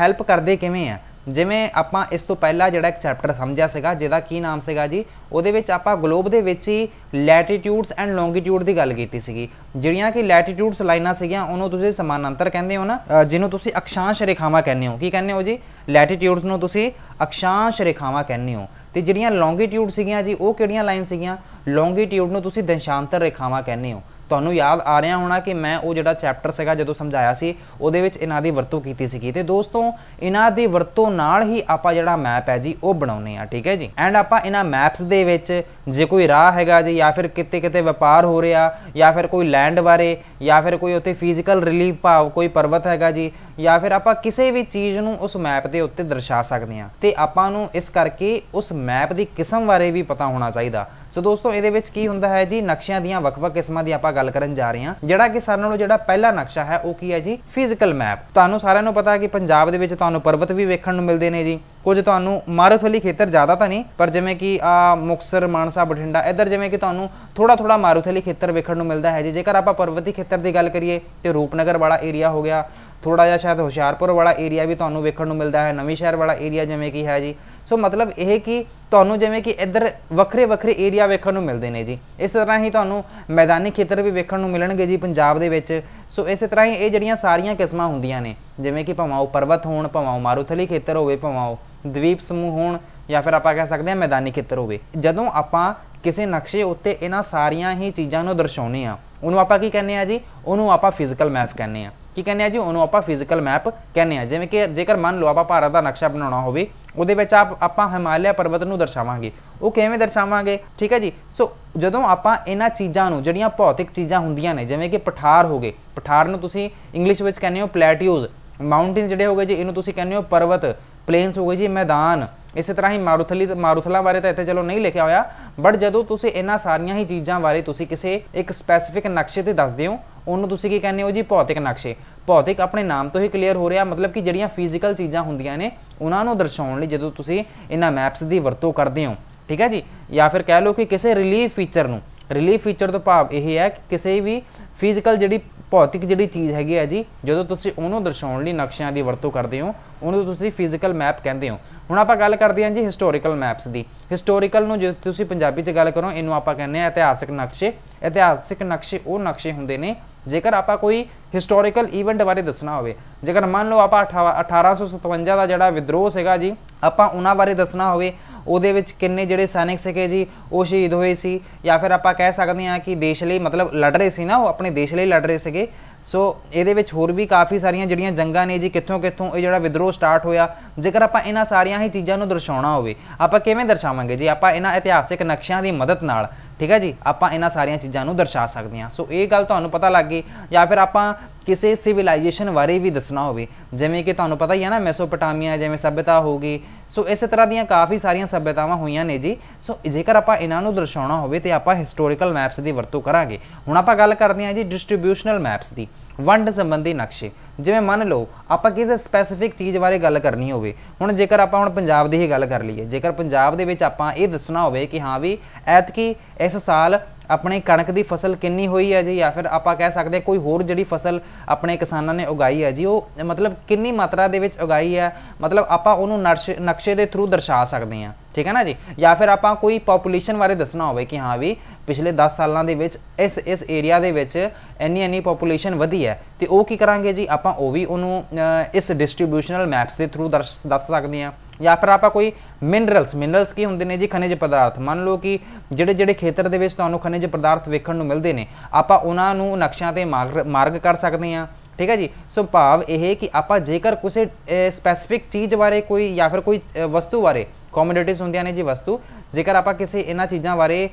S1: ਹੈਲਪ ਕਰਦੇ ਕਿਵੇਂ ਆ ਜਿਵੇਂ ਆਪਾਂ ਇਸ ਤੋਂ ਪਹਿਲਾਂ ਜਿਹੜਾ ਇੱਕ ਚੈਪਟਰ ਸਮਝਿਆ ਸੀਗਾ ਜਿਹਦਾ ਕੀ ਨਾਮ ਸੀਗਾ ਜੀ ਉਹਦੇ ਵਿੱਚ ਆਪਾਂ ਗਲੋਬ ਦੇ ਵਿੱਚ ਹੀ ਲੈਟੀਟਿਊਡਸ ਐਂਡ ਲੌਂਗੀਟਿਊਡ ਦੀ ਗੱਲ ਕੀਤੀ ਸੀਗੀ ਜਿਹੜੀਆਂ ਕਿ ਲੈਟੀਟਿਊਡਸ ਲਾਈਨਾਂ ਸੀਗੀਆਂ ਉਹਨੂੰ ਤੁਸੀਂ ਸਮਾਨਾਂਤਰ ਕਹਿੰਦੇ ਹੋ ਨਾ ਜਿਹਨੂੰ ਤੁਸੀਂ ਅਕਸ਼ਾਂਸ਼ ਰੇਖਾਵਾਂ ਕਹਿੰਦੇ ਹੋ ਕੀ ਕਹਿੰਦੇ ਹੋ ਜੀ ਲੈਟੀਟਿਊਡਸ ਨੂੰ ਤੁਸੀਂ ਅਕਸ਼ਾਂਸ਼ ਰੇਖਾਵਾਂ ਕਹਿੰਦੇ ਹੋ ਤੇ ਜਿਹੜੀਆਂ ਲੌਂਗੀਟਿਊਡ ਸੀਗੀਆਂ ਜੀ ਉਹ ਕਿਹੜੀਆਂ ਲਾਈਨ ਸੀਗੀਆਂ ਲੌਂਗੀਟਿਊਡ ਨੂੰ ਤੁਸੀਂ ਦਿਸ਼ਾਂਤਰ ਰੇਖਾਵਾਂ ਕਹਿੰਦੇ ਹੋ ਤੁਹਾਨੂੰ ਯਾਦ ਆ ਰਿਹਾ ਹੋਣਾ ਕਿ ਮੈਂ ਉਹ ਜਿਹੜਾ ਚੈਪਟਰ ਸੀਗਾ ਜਦੋਂ ਸਮਝਾਇਆ ਸੀ ਉਹਦੇ ਵਿੱਚ ਇਹਨਾਂ ਦੀ ਵਰਤੋਂ ਕੀਤੀ ਸੀਗੀ ਤੇ ਦੋਸਤੋ ਇਹਨਾਂ ਦੀ ਵਰਤੋਂ ਨਾਲ ਹੀ ਆਪਾਂ ਜਿਹੜਾ ਮੈਪ ਹੈ ਜੀ ਉਹ ਬਣਾਉਨੇ ਆ ਠੀਕ ਹੈ ਜੀ ਐਂਡ ਆਪਾਂ ਇਹਨਾਂ ਮੈਪਸ ਦੇ ਵਿੱਚ ਜੇ ਕੋਈ ਰਾਹ ਹੈਗਾ ਜੀ ਜਾਂ ਫਿਰ ਕਿਤੇ ਕਿਤੇ ਵਪਾਰ ਹੋ ਰਿਹਾ ਜਾਂ ਫਿਰ ਕੋਈ ਲੈਂਡ ਬਾਰੇ ਜਾਂ ਫਿਰ ਕੋਈ ਉੱਥੇ ਫਿਜ਼ੀਕਲ ਰਿਲੀਫ ਭਾਵ ਕੋਈ ਪਰਬਤ ਹੈਗਾ ਜੀ ਜਾਂ ਫਿਰ ਆਪਾਂ ਕਿਸੇ ਵੀ ਚੀਜ਼ ਨੂੰ ਉਸ ਮੈਪ ਦੇ ਉੱਤੇ ਦਰਸਾ ਸਕਦੇ ਹਾਂ ਤੇ ਆਪਾਂ ਨੂੰ ਇਸ ਕਰਕੇ ਉਸ ਮੈਪ ਦੀ ਕਿਸਮ ਬਾਰੇ ਵੀ ਪਤਾ ਹੋਣਾ ਚਾਹੀਦਾ ਸੋ ਦੋਸਤੋ ਇਹਦੇ ਵਿੱਚ ਕੀ ਹੁੰਦਾ ਹੈ ਜੀ ਨਕਸ਼ਿਆਂ ਦੀਆਂ ਵੱਖ-ਵੱਖ ਕਿਸਮਾਂ ਦੀ ਆਪਾਂ ਗੱਲ ਕਰਨ ਜਾ ਰਹੇ ਹਾਂ ਜਿਹੜਾ ਕਿ ਸਾਰਿਆਂ ਨਾਲੋਂ ਜਿਹੜਾ ਪਹਿਲਾ ਨਕਸ਼ਾ ਹੈ ਉਹ ਕੀ ਹੈ ਜੀ ਫਿਜ਼ੀਕਲ ਮੈਪ ਤੁਹਾਨੂੰ ਸਾਰਿਆਂ ਨੂੰ ਪਤਾ ਹੈ ਕਿ ਪੰਜਾਬ ਦੇ ਵਿੱਚ ਤੁਹਾਨੂੰ ਪਰਬਤ ਵੀ ਵੇਖਣ ਨੂੰ ਮਿਲਦੇ ਨੇ ਜੀ ਕੁਝ ਤੁਹਾਨੂੰ ਮਾਰੂਥਲੀ ਖੇਤਰ ਜ਼ਿਆਦਾ ਤਾਂ ਨਹੀਂ ਪਰ ਜਿਵੇਂ ਕਿ ਆ ਮੁਕਸਰ ਮਾਨਸਾ ਬਠਿੰਡਾ ਇੱਧਰ ਜਿਵੇਂ ਕਿ ਤੁਹਾਨੂੰ ਥੋੜਾ ਥੋੜਾ ਮਾਰੂਥਲੀ ਖੇਤਰ ਵੇਖਣ ਨੂੰ ਮਿਲਦਾ ਹੈ ਜੀ ਜੇਕਰ ਆਪਾਂ ਪਰਬਤੀ ਖੇਤਰ ਦੀ ਗੱਲ ਕਰੀਏ ਤੇ ਰੂਪਨਗਰ ਵਾਲਾ ਏਰੀਆ ਹੋ ਗਿਆ ਥੋੜਾ ਜਿਹਾ ਸ਼ਾਇਦ ਹੁਸ਼ਿਆਰਪੁਰ ਵਾਲਾ ਏਰੀਆ ਵੀ ਤੁਹਾਨੂੰ ਵੇਖਣ ਨੂੰ ਮਿਲਦਾ ਹੈ ਨਵੀਂ ਸ਼ਹਿਰ ਵਾਲਾ ਏਰੀਆ ਜਿਵੇਂ ਕਿ ਹੈ ਜੀ ਸੋ ਮਤਲਬ ਇਹ ਕਿ ਤੁਹਾਨੂੰ ਜਿਵੇਂ ਕਿ ਇੱਧਰ ਵੱਖਰੇ ਵੱਖਰੇ ਏਰੀਆ ਵੇਖਣ ਨੂੰ ਮਿਲਦੇ ਨੇ ਜੀ ਇਸ ਤਰ੍ਹਾਂ ਹੀ ਤੁਹਾਨੂੰ ਮੈਦਾਨੀ ਖੇਤਰ ਵੀ ਵੇਖਣ ਨੂੰ ਮਿਲਣਗੇ ਜੀ ਪੰਜਾਬ ਦੇ ਵਿੱਚ ਸੋ ਇਸੇ ਤਰ੍ਹਾਂ ਹੀ ਇਹ ਜਿਹੜੀਆਂ ਸਾਰੀਆਂ ਕਿਸਮਾਂ ਹੁੰਦੀਆਂ ਨੇ ਜਿਵੇਂ ਕਿ ਭਾਵਾਂ ਉਹ ਪਰਬਤ ਹੋਣ ਭਾਵਾਂ ਮਾਰੂਥਲੀ ਖੇਤਰ ਹੋਵੇ ਭਾਵਾਂ ਉਹ ਦਵੀਪ ਸਮੂਹ ਹੋਣ ਜਾਂ ਫਿਰ ਆਪਾਂ ਕਹਿ ਸਕਦੇ ਹਾਂ ਮੈਦਾਨੀ ਖੇਤਰ ਹੋਵੇ ਜਦੋਂ ਆਪਾਂ ਕਿਸੇ ਨਕਸ਼ੇ ਉੱਤੇ ਇਹਨਾਂ ਸਾਰੀਆਂ ਹੀ ਚੀਜ਼ਾਂ ਨੂੰ ਦਰਸਾਉਨੇ ਆ ਉਹਨੂੰ ਆਪਾਂ ਕੀ ਕਹਿੰਦੇ ਆ ਜੀ ਉਹਨੂੰ ਆਪਾਂ ਫਿਜ਼ੀਕਲ ਮੈਪ ਕਹਿੰਦੇ ਆ ਕੀ ਕਹਿੰਦੇ ਆ ਜੀ ਉਹਨੂੰ ਆਪਾਂ ਫਿਜ਼ੀਕਲ ਮੈਪ ਕਹਿੰਦੇ ਆ ਜਿਵੇਂ ਕਿ ਜੇਕਰ ਮੰਨ ਲਓ ਆਪਾਂ ਭਾਰਤ ਦਾ ਨਕਸ਼ਾ ਬਣਾਉਣਾ ਹੋਵੇ ਉਹਦੇ ਵਿੱਚ ਆਪ ਆਪਾਂ ਹਿਮਾਲਿਆ ਪਰਬਤ ਨੂੰ ਦਰਸਾਵਾਂਗੇ ਉਹ ਕਿਵੇਂ ਦਰਸਾਵਾਂਗੇ ਠੀਕ ਹੈ ਜੀ ਸੋ ਜਦੋਂ ਆਪਾਂ ਇਹਨਾਂ ਚੀਜ਼ਾਂ ਨੂੰ ਜਿਹੜੀਆਂ ਭੌਤਿਕ ਚੀਜ਼ਾਂ ਹੁੰਦੀਆਂ ਨੇ ਜਿਵੇਂ ਕਿ ਪਠਾਰ ਹੋ ਗਏ ਪਠਾਰ ਨੂੰ ਤੁਸੀਂ ਇੰਗਲਿਸ਼ ਵਿੱਚ ਕਹਿੰਦੇ ਹੋ ਪਲੈਟਿਊਜ਼ ਮਾਊਂਟੇਨਸ ਜਿਹੜੇ ਹੋ ਗਏ ਜੀ ਇਹਨੂੰ ਤੁਸੀਂ ਕਹਿੰਦੇ ਹੋ ਪਰਬਤ ਪਲੇਨਸ ਹੋ ਗਏ ਜੀ ਮੈਦਾਨ ਇਸੇ ਤਰ੍ਹਾਂ ਹੀ ਮਾਰੂਥਲੀ ਮਾਰੂਥਲਾ ਬਾਰੇ ਤਾਂ ਇੱਥੇ ਚਲੋ ਨਹੀਂ ਲਿਖਿਆ ਹੋਇਆ ਬਟ ਜਦੋਂ ਤੁਸੀਂ ਇਹਨਾਂ ਸਾਰੀਆਂ ਹੀ ਚੀਜ਼ਾਂ ਬਾਰੇ ਤੁਸੀਂ ਕਿਸੇ ਇੱਕ ਸਪੈਸੀਫਿਕ ਨਕਸ਼ੇ ਤੇ ਦੱਸਦੇ ਹੋ ਉਹਨੂੰ ਤੁਸੀਂ ਕੀ ਕਹਿੰਦੇ ਹੋ ਜੀ ਭੌਤਿਕ ਨਕਸ਼ੇ ਭੌਤਿਕ ਆਪਣੇ ਨਾਮ ਤੋਂ ਹੀ ਕਲੀਅਰ ਹੋ ਰਿਹਾ ਮਤਲਬ ਕਿ ਜਿਹੜੀਆਂ ਫਿਜ਼ੀਕਲ ਚੀਜ਼ਾਂ ਹੁੰਦੀਆਂ ਨੇ ਉਹਨਾਂ ਨੂੰ ਦਰਸਾਉਣ ਲਈ ਜਦੋਂ ਤੁਸੀਂ ਇਹਨਾਂ ਮੈਪਸ ਦੀ ਵਰਤੋਂ ਕਰਦੇ ਹੋ ਠੀਕ ਹੈ ਜੀ ਜਾਂ ਫਿਰ ਕਹਿ ਲਓ ਕਿ ਕਿਸੇ ਰਿਲੀਫ ਫੀਚਰ ਨੂੰ ਰਿਲੀਫ ਫੀਚਰ ਤੋਂ ਭਾਵ ਇਹ ਹੈ ਕਿ ਕਿਸੇ ਵੀ ਫਿਜ਼ੀਕਲ ਜਿਹੜੀ ਭੌਤਿਕ ਜਿਹੜੀ ਚੀਜ਼ ਹੈਗੀ ਹੈ ਜੀ ਜਦੋਂ ਤੁਸੀਂ ਉਹਨੂੰ ਦਰਸਾਉਣ ਲਈ ਨਕਸ਼ਿਆਂ ਦੀ ਵਰਤੋਂ ਕਰਦੇ ਹੋ ਉਹਨੂੰ ਤੁਸੀਂ ਫਿਜ਼ੀਕਲ ਮੈਪ ਕਹਿੰਦੇ ਹੋ ਹੁਣ ਆਪਾਂ ਗੱਲ ਕਰਦੇ ਹਾਂ ਜੀ ਹਿਸਟੋਰੀਕਲ ਮੈਪਸ ਦੀ ਹਿਸਟੋਰੀਕਲ ਨੂੰ ਜੇ ਤੁਸੀਂ ਪੰਜਾਬੀ 'ਚ ਗੱਲ ਕਰੋ ਇਹਨੂੰ ਆਪਾਂ ਕਹਿੰਦੇ ਆ ਇਤਿਹਾਸਿਕ ਨਕਸ਼ੇ ਇਤਿਹਾਸਿਕ ਨਕਸ਼ੇ ਉਹ ਨਕਸ਼ੇ ਹੁੰਦੇ ਨੇ ਜੇਕਰ ਆਪਾਂ ਕੋਈ ਹਿਸਟੋਰੀਕਲ ਇਵੈਂਟ ਬਾਰੇ ਦੱਸਣਾ ਹੋਵੇ ਜੇਕਰ ਮੰਨ ਲਓ ਆਪਾਂ 1857 ਦਾ ਜਿਹੜਾ ਵਿਦਰੋਹ ਸੀਗਾ ਜੀ ਆਪਾਂ ਉਹਨਾਂ ਬਾਰੇ ਦੱਸਣਾ ਹੋਵੇ ਉਹਦੇ ਵਿੱਚ ਕਿੰਨੇ ਜਿਹੜੇ ਸੈਨਿਕ ਸੀਗੇ ਜੀ ਉਹ ਸ਼ਹੀਦ ਹੋਏ ਸੀ ਜਾਂ ਫਿਰ ਆਪਾਂ ਕਹਿ ਸਕਦੇ ਹਾਂ ਕਿ ਦੇਸ਼ ਲਈ ਮਤਲਬ ਲੜ ਰਹੇ ਸੀ ਨਾ ਉਹ ਆਪਣੇ ਦੇਸ਼ ਲਈ ਲੜ ਰਹੇ ਸੀਗੇ ਸੋ ਇਹਦੇ ਵਿੱਚ ਹੋਰ ਵੀ ਕਾਫੀ ਸਾਰੀਆਂ ਜਿਹੜੀਆਂ ਜੰਗਾਂ ਨੇ ਜੀ ਕਿੱਥੋਂ ਕਿੱਥੋਂ ਇਹ ਜਿਹੜਾ ਵਿਦਰੋਹ ਸਟਾਰਟ ਹੋਇਆ ਜੇਕਰ ਆਪਾਂ ਇਹਨਾਂ ਸਾਰੀਆਂ ਹੀ ਚੀਜ਼ਾਂ ਨੂੰ ਦਰਸਾਉਣਾ ਹੋਵੇ ਆਪਾਂ ਕਿਵੇਂ ਦਰਸਾਵਾਂਗੇ ਜੀ ਆਪਾਂ ਇਹਨਾਂ ਇਤਿਹਾਸਿਕ ਨਕਸ਼ਿਆਂ ਦੀ ਮਦਦ ਨਾਲ ਠੀਕ ਹੈ ਜੀ ਆਪਾਂ ਇਹਨਾਂ ਸਾਰੀਆਂ ਚੀਜ਼ਾਂ ਨੂੰ ਦਰਸਾ ਸਕਦੇ ਹਾਂ ਸੋ ਇਹ ਗੱਲ ਤੁਹਾਨੂੰ ਪਤਾ ਲੱਗ ਗਈ ਜਾਂ ਫਿਰ ਆਪਾਂ ਕਿਸੇ ਸਿਵਲਾਈਜੇਸ਼ਨ ਬਾਰੇ ਵੀ ਦੱਸਣਾ ਹੋਵੇ ਜਿਵੇਂ ਕਿ ਤੁਹਾਨੂੰ ਪਤਾ ਹੀ ਹੈ ਨਾ ਮੈਸੋਪੋਟਾਮੀਆ ਜਿਵੇਂ ਸਭਿਅਤਾ ਹੋ ਗਈ ਸੋ ਇਸੇ ਤਰ੍ਹਾਂ ਦੀਆਂ ਕਾਫੀ ਸਾਰੀਆਂ ਸਭਿਅਤਾਵਾਂ ਹੋਈਆਂ ਨੇ ਜੀ ਸੋ ਜੇਕਰ ਆਪਾਂ ਇਹਨਾਂ ਨੂੰ ਦਰਸਾਉਣਾ ਹੋਵੇ ਤੇ ਆਪਾਂ ਹਿਸਟੋਰੀਕਲ ਮੈਪਸ ਦੀ ਵਰਤੋਂ ਕਰਾਂਗੇ ਹੁਣ ਆਪਾਂ ਗੱਲ ਕਰਦੇ ਹਾਂ ਜੀ ਡਿਸਟ੍ਰੀਬਿਊਸ਼ਨਲ ਮੈਪਸ ਦੀ ਵੰਡ ਸੰਬੰਧੀ ਨਕਸ਼ੇ ਜਿਵੇਂ ਮੰਨ ਲਓ ਆਪਾਂ ਕਿਸੇ ਸਪੈਸੀਫਿਕ ਚੀਜ਼ ਬਾਰੇ ਗੱਲ ਕਰਨੀ ਹੋਵੇ ਹੁਣ ਜੇਕਰ ਆਪਾਂ ਹੁਣ ਪੰਜਾਬ ਦੀ ਹੀ ਗੱਲ ਕਰ ਲਈਏ ਜੇਕਰ ਪੰਜਾਬ ਦੇ ਵਿੱਚ ਆਪਾਂ ਇਹ ਦੱਸਣਾ ਹੋਵੇ ਕਿ ਹਾਂ ਵੀ ਐਤਕੀ ਇਸ ਸਾਲ ਆਪਣੇ ਕਣਕ ਦੀ ਫਸਲ ਕਿੰਨੀ ਹੋਈ ਹੈ ਜੀ ਜਾਂ ਫਿਰ ਆਪਾਂ ਕਹਿ ਸਕਦੇ ਕੋਈ ਹੋਰ ਜਿਹੜੀ ਫਸਲ ਆਪਣੇ ਕਿਸਾਨਾਂ ਨੇ ਉਗਾਈ ਹੈ ਜੀ ਉਹ ਮਤਲਬ ਕਿੰਨੀ ਮਾਤਰਾ ਦੇ ਵਿੱਚ ਉਗਾਈ ਹੈ ਮਤਲਬ ਆਪਾਂ ਉਹਨੂੰ ਨਕਸ਼ੇ ਦੇ ਥਰੂ ਦਰਸਾ ਸਕਦੇ ਹਾਂ ਠੀਕ ਹੈ ਨਾ ਜੀ ਜਾਂ ਫਿਰ ਆਪਾਂ ਕੋਈ ਪੋਪੂਲੇਸ਼ਨ ਬਾਰੇ ਦੱਸਣਾ ਹੋਵੇ ਕਿ ਹਾਂ ਵੀ ਪਿਛਲੇ 10 ਸਾਲਾਂ ਦੇ ਵਿੱਚ ਇਸ ਇਸ ਏਰੀਆ ਦੇ ਵਿੱਚ ਇੰਨੀ ਇੰਨੀ ਪੋਪੂਲੇਸ਼ਨ ਵਧੀ ਹੈ ਤੇ ਉਹ ਕੀ ਕਰਾਂਗੇ ਜੀ ਆਪਾਂ ਉਹ ਵੀ ਉਹਨੂੰ ਇਸ ਡਿਸਟ੍ਰੀਬਿਊਸ਼ਨਲ ਮੈਪਸ ਦੇ ਥਰੂ ਦੱਸ ਸਕਦੇ ਆ ਜਾਂ ਫਿਰ ਆਪਾਂ ਕੋਈ ਮਿਨਰਲਸ ਮਿਨਰਲਸ ਕੀ ਹੁੰਦੇ ਨੇ ਜੀ ਖਣਿਜ ਪਦਾਰਥ ਮੰਨ ਲਓ ਕਿ ਜਿਹੜੇ ਜਿਹੜੇ ਖੇਤਰ ਦੇ ਵਿੱਚ ਤੁਹਾਨੂੰ ਖਣਿਜ ਪਦਾਰਥ ਵੇਖਣ ਨੂੰ ਮਿਲਦੇ ਨੇ ਆਪਾਂ ਉਹਨਾਂ ਨੂੰ ਨਕਸ਼ਿਆਂ ਤੇ ਮਾਰਗ ਕਰ ਸਕਦੇ ਆ ਠੀਕ ਹੈ ਜੀ ਸੋ ਭਾਵ ਇਹ ਕਿ ਆਪਾਂ ਜੇਕਰ ਕਿਸੇ ਸਪੈਸਿਫਿਕ ਚੀਜ਼ ਬਾਰੇ ਕੋਈ ਜਾਂ ਫਿਰ ਕੋਈ ਵਸਤੂ ਬਾਰੇ ਕਮੋਡਿਟੀਜ਼ ਹੁੰਦੀਆਂ ਨੇ ਜੀ ਵਸਤੂ ਜੇਕਰ ਆਪਾਂ ਕਿਸੇ ਇਹਨਾਂ ਚੀਜ਼ਾਂ ਬਾਰੇ